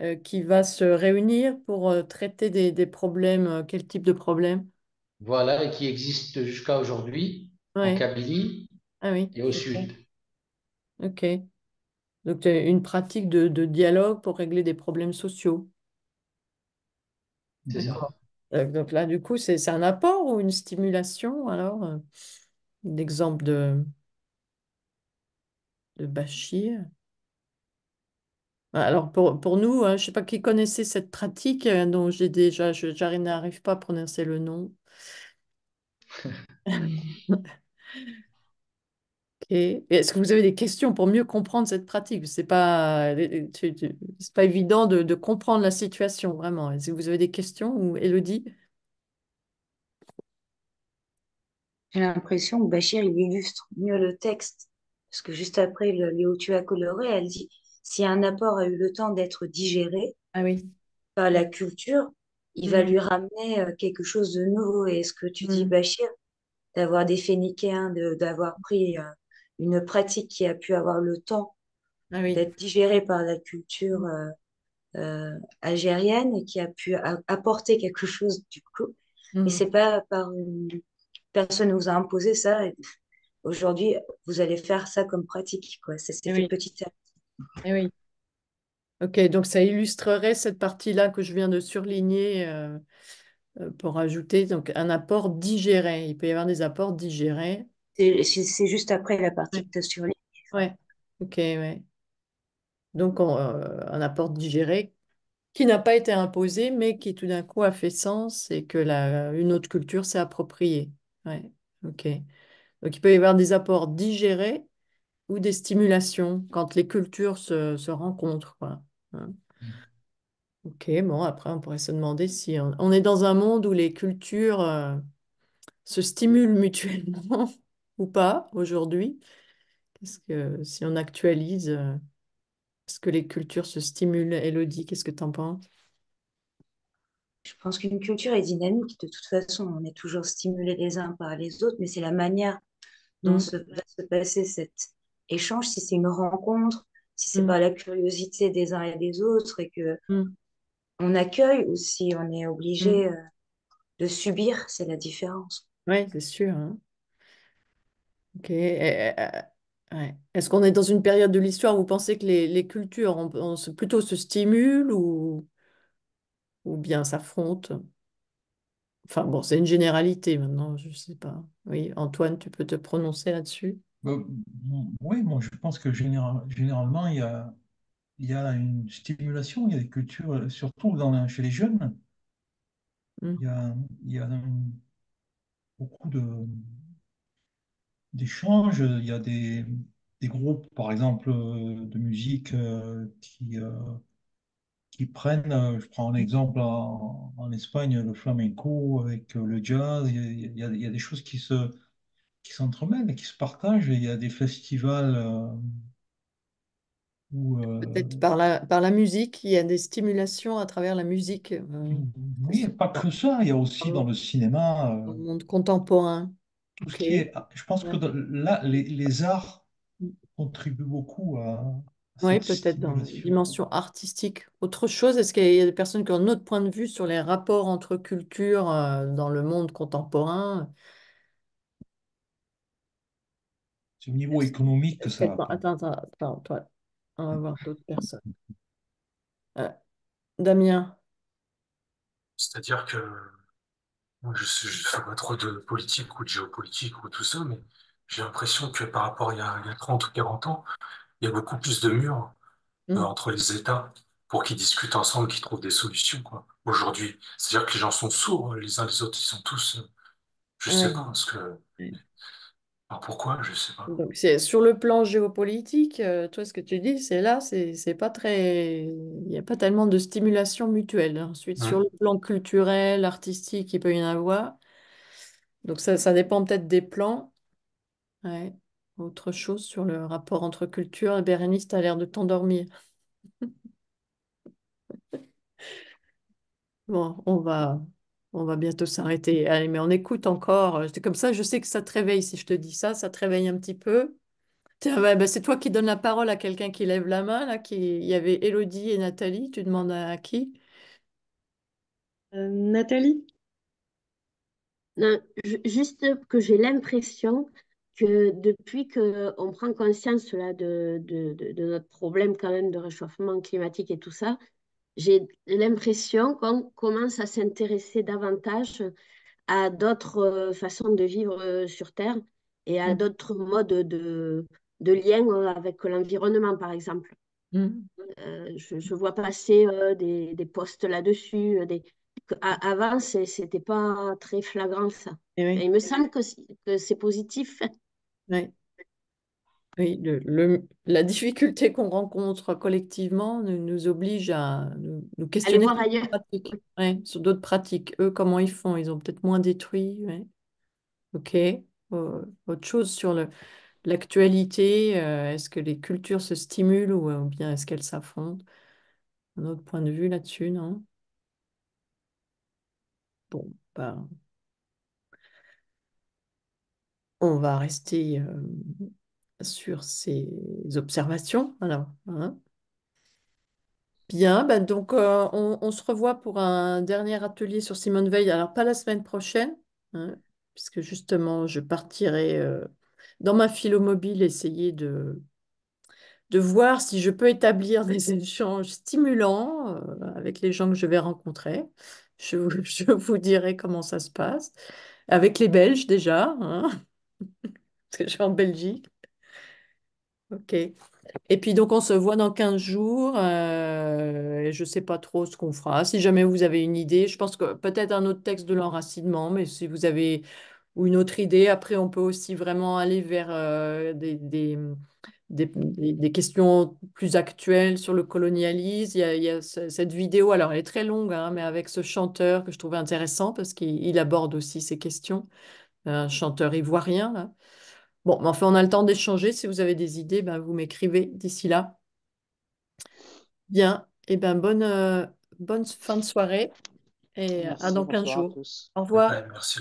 Speaker 1: euh, qui va se réunir pour euh, traiter des, des problèmes, euh, quel type de problèmes
Speaker 7: Voilà, et qui existe jusqu'à aujourd'hui en Kabylie ah et au sud.
Speaker 1: Ok. Donc, une pratique de, dialogue pour régler des problèmes sociaux. C'est ça. Donc là, du coup, c'est un apport ou une stimulation, alors, d'exemple de, de Bachir alors pour, pour nous, hein, je ne sais pas qui connaissait cette pratique euh, dont j'ai déjà, je j'arrive- n'arrive pas à prononcer le nom. Est-ce que vous avez des questions pour mieux comprendre cette pratique? C'est pas, euh, euh, c'est pas évident de, comprendre la situation, vraiment. Est-ce que vous avez des questions ou Elodie?
Speaker 6: J'ai l'impression que Bachir, illustre mieux le texte, parce que juste après, le, lieu où tu as coloré, elle dit si un apport a eu le temps d'être digéré ah par la culture, il va mm. lui ramener euh, quelque chose de nouveau. Et ce que tu dis, mm. Bachir, d'avoir des phénicains, d'avoir pris euh, une pratique qui a pu avoir le temps ah d'être digérée par la culture euh, algérienne et qui a pu apporter quelque chose du coup. Mais mm. ce c'est pas par une personne vous a imposé ça. Aujourd'hui, vous allez faire ça comme pratique. Quoi.
Speaker 1: Ça s'est eh eh oui. Ok, donc ça illustrerait cette partie-là que je viens de surligner euh, euh, pour ajouter donc un apport digéré. Il peut y avoir des apports digérés. C'est juste après la partie que tu as surlignée. Ouais. Ok, Donc euh, un apport digéré qui n'a pas été imposé, mais qui tout d'un coup a fait sens et que la, une autre culture s'est appropriée. Ouais. Ok. Donc il peut y avoir des apports digérés ou des stimulations quand les cultures se, rencontrent. Quoi. Hein. Mm. Ok, bon, après, on pourrait se demander si on, est dans un monde où les cultures euh, se stimulent mutuellement ou pas aujourd'hui. Qu'est-ce que, si on actualise, euh, est-ce que les cultures se stimulent Elodie, qu'est-ce que tu en penses je pense qu'une culture est dynamique. De toute façon, on est toujours stimulé
Speaker 6: les uns par les autres, mais c'est la manière dont mm. se, va se passer cette échange, si c'est une rencontre, si c'est mm. pas la curiosité des uns et des autres et que mm. on accueille ou si on est obligé mm. euh, de subir, c'est la différence.
Speaker 1: Oui, c'est sûr. Hein. Ok. Est-ce qu'on est dans une période de l'histoire où vous pensez que les, cultures plutôt se stimulent ou, ou bien s'affrontent Enfin bon, c'est une généralité maintenant, je ne sais pas. Oui, Antoine, tu peux te prononcer là-dessus
Speaker 4: bah, oui, moi je pense que généralement, il y a, y a une stimulation, il y a des cultures, euh, surtout dans chez les jeunes, mmh. il y a, beaucoup d'échanges, il y a des, groupes, par exemple, euh, de musique euh, qui, qui prennent, je prends un mmh. exemple en, Espagne, le flamenco avec le jazz, il y a des choses qui se, qui s'entremêlent et qui se partagent. il y a des festivals euh, où. Euh, peut-être
Speaker 1: par la, par la musique, il y a des stimulations à travers la musique euh, mm, mm,
Speaker 4: oui, pas que ça, il y a aussi dans le cinéma dans le monde contemporain.
Speaker 1: Ah, je pense que
Speaker 4: là, les, les arts contribuent beaucoup à, Oui, peut-être dans la
Speaker 1: dimension artistique. Autre chose, est-ce qu'il y a des personnes qui ont un autre point de vue sur les rapports entre cultures dans le monde contemporain?
Speaker 4: au niveau économique que ça
Speaker 1: Attends, attends, attends, On va voir d'autres personnes. Euh, Damien.
Speaker 8: C'est-à-dire que je ne fais pas trop de politique ou de géopolitique ou tout ça, mais j'ai l'impression que par rapport à il y, a, 30 ou 40 ans, il y a beaucoup plus de murs euh, hmm. entre les États pour qu'ils discutent ensemble, qu'ils trouvent des solutions, quoi, aujourd'hui. C'est-à-dire que les gens sont sourds hein, les uns les autres, ils sont tous, euh, je sais pas, parce que alors pourquoi, je sais pas.
Speaker 1: c'est sur le plan géopolitique, euh, toi ce que tu dis, c'est là, c'est pas très, il n'y a pas tellement de stimulation mutuelle. Ensuite, sur le plan culturel, artistique, il peut y en avoir. Donc ça, ça dépend peut-être des plans. Ouais. Autre chose sur le rapport entre culture et Bérénice, t'as l'air de t'endormir. Bon, on va on va bientôt s'arrêter. Allez, mais on écoute encore. C'est euh, comme ça, je sais que ça te réveille. Si je te dis ça, ça te réveille un petit peu. Bah, c'est toi qui donnes la parole à quelqu'un qui lève la main. Là, qui... Il y avait Elodie et Nathalie. Tu demandes à qui
Speaker 3: euh, Nathalie non, Juste que j'ai l'impression que depuis qu'on prend conscience là, de, de, de, de, notre problème quand même de réchauffement climatique et tout ça, j'ai l'impression qu'on commence à s'intéresser davantage à d'autres euh, façons de vivre euh, sur Terre et à mm. d'autres modes de, de lien euh, avec l'environnement, par exemple. Mm. je, vois passer des, des là-dessus. Des... Avant, ce n'était pas très flagrant, ça. Eh et il me semble que c'est positif. Oui.
Speaker 1: Oui, le, la difficulté qu'on rencontre collectivement nous, oblige à nous, questionner sur d'autres pratiques. Eux, comment ils font? Ils ont peut-être moins détruit. OK. autre chose sur l'actualité. Euh, est-ce que les cultures se stimulent ou, bien est-ce qu'elles s'affrontent? Un autre point de vue là-dessus, non? Bon, ben, on va rester. Euh, sur ces observations. Alors, hein. Bien, ben donc euh, on, se revoit pour un dernier atelier sur Simone Veil. Alors, pas la semaine prochaine, hein, puisque justement, je partirai euh, dans ma philomobile essayer de, de voir si je peux établir des échanges stimulants euh, avec les gens que je vais rencontrer. Je, vous dirai comment ça se passe. Avec les Belges déjà, hein, parce que je suis en Belgique. Ok. Et puis donc on se voit dans 15 jours euh, je ne sais pas trop ce qu'on fera. Si jamais vous avez une idée, je pense que peut-être un autre texte de l'enracinement, mais si vous avez une autre idée, après on peut aussi vraiment aller vers euh, des, questions plus actuelles sur le colonialisme. Il y a, cette vidéo, alors elle est très longue, hein, mais avec ce chanteur que je trouvais intéressant parce qu'il aborde aussi ces questions, un chanteur ivoirien. Là. Bon, mais enfin, on a le temps d'échanger. Si vous avez des idées, ben, vous m'écrivez d'ici là. Bien, et eh ben bonne, euh, bonne fin de soirée et euh, à dans 15 jours. Au revoir. merci.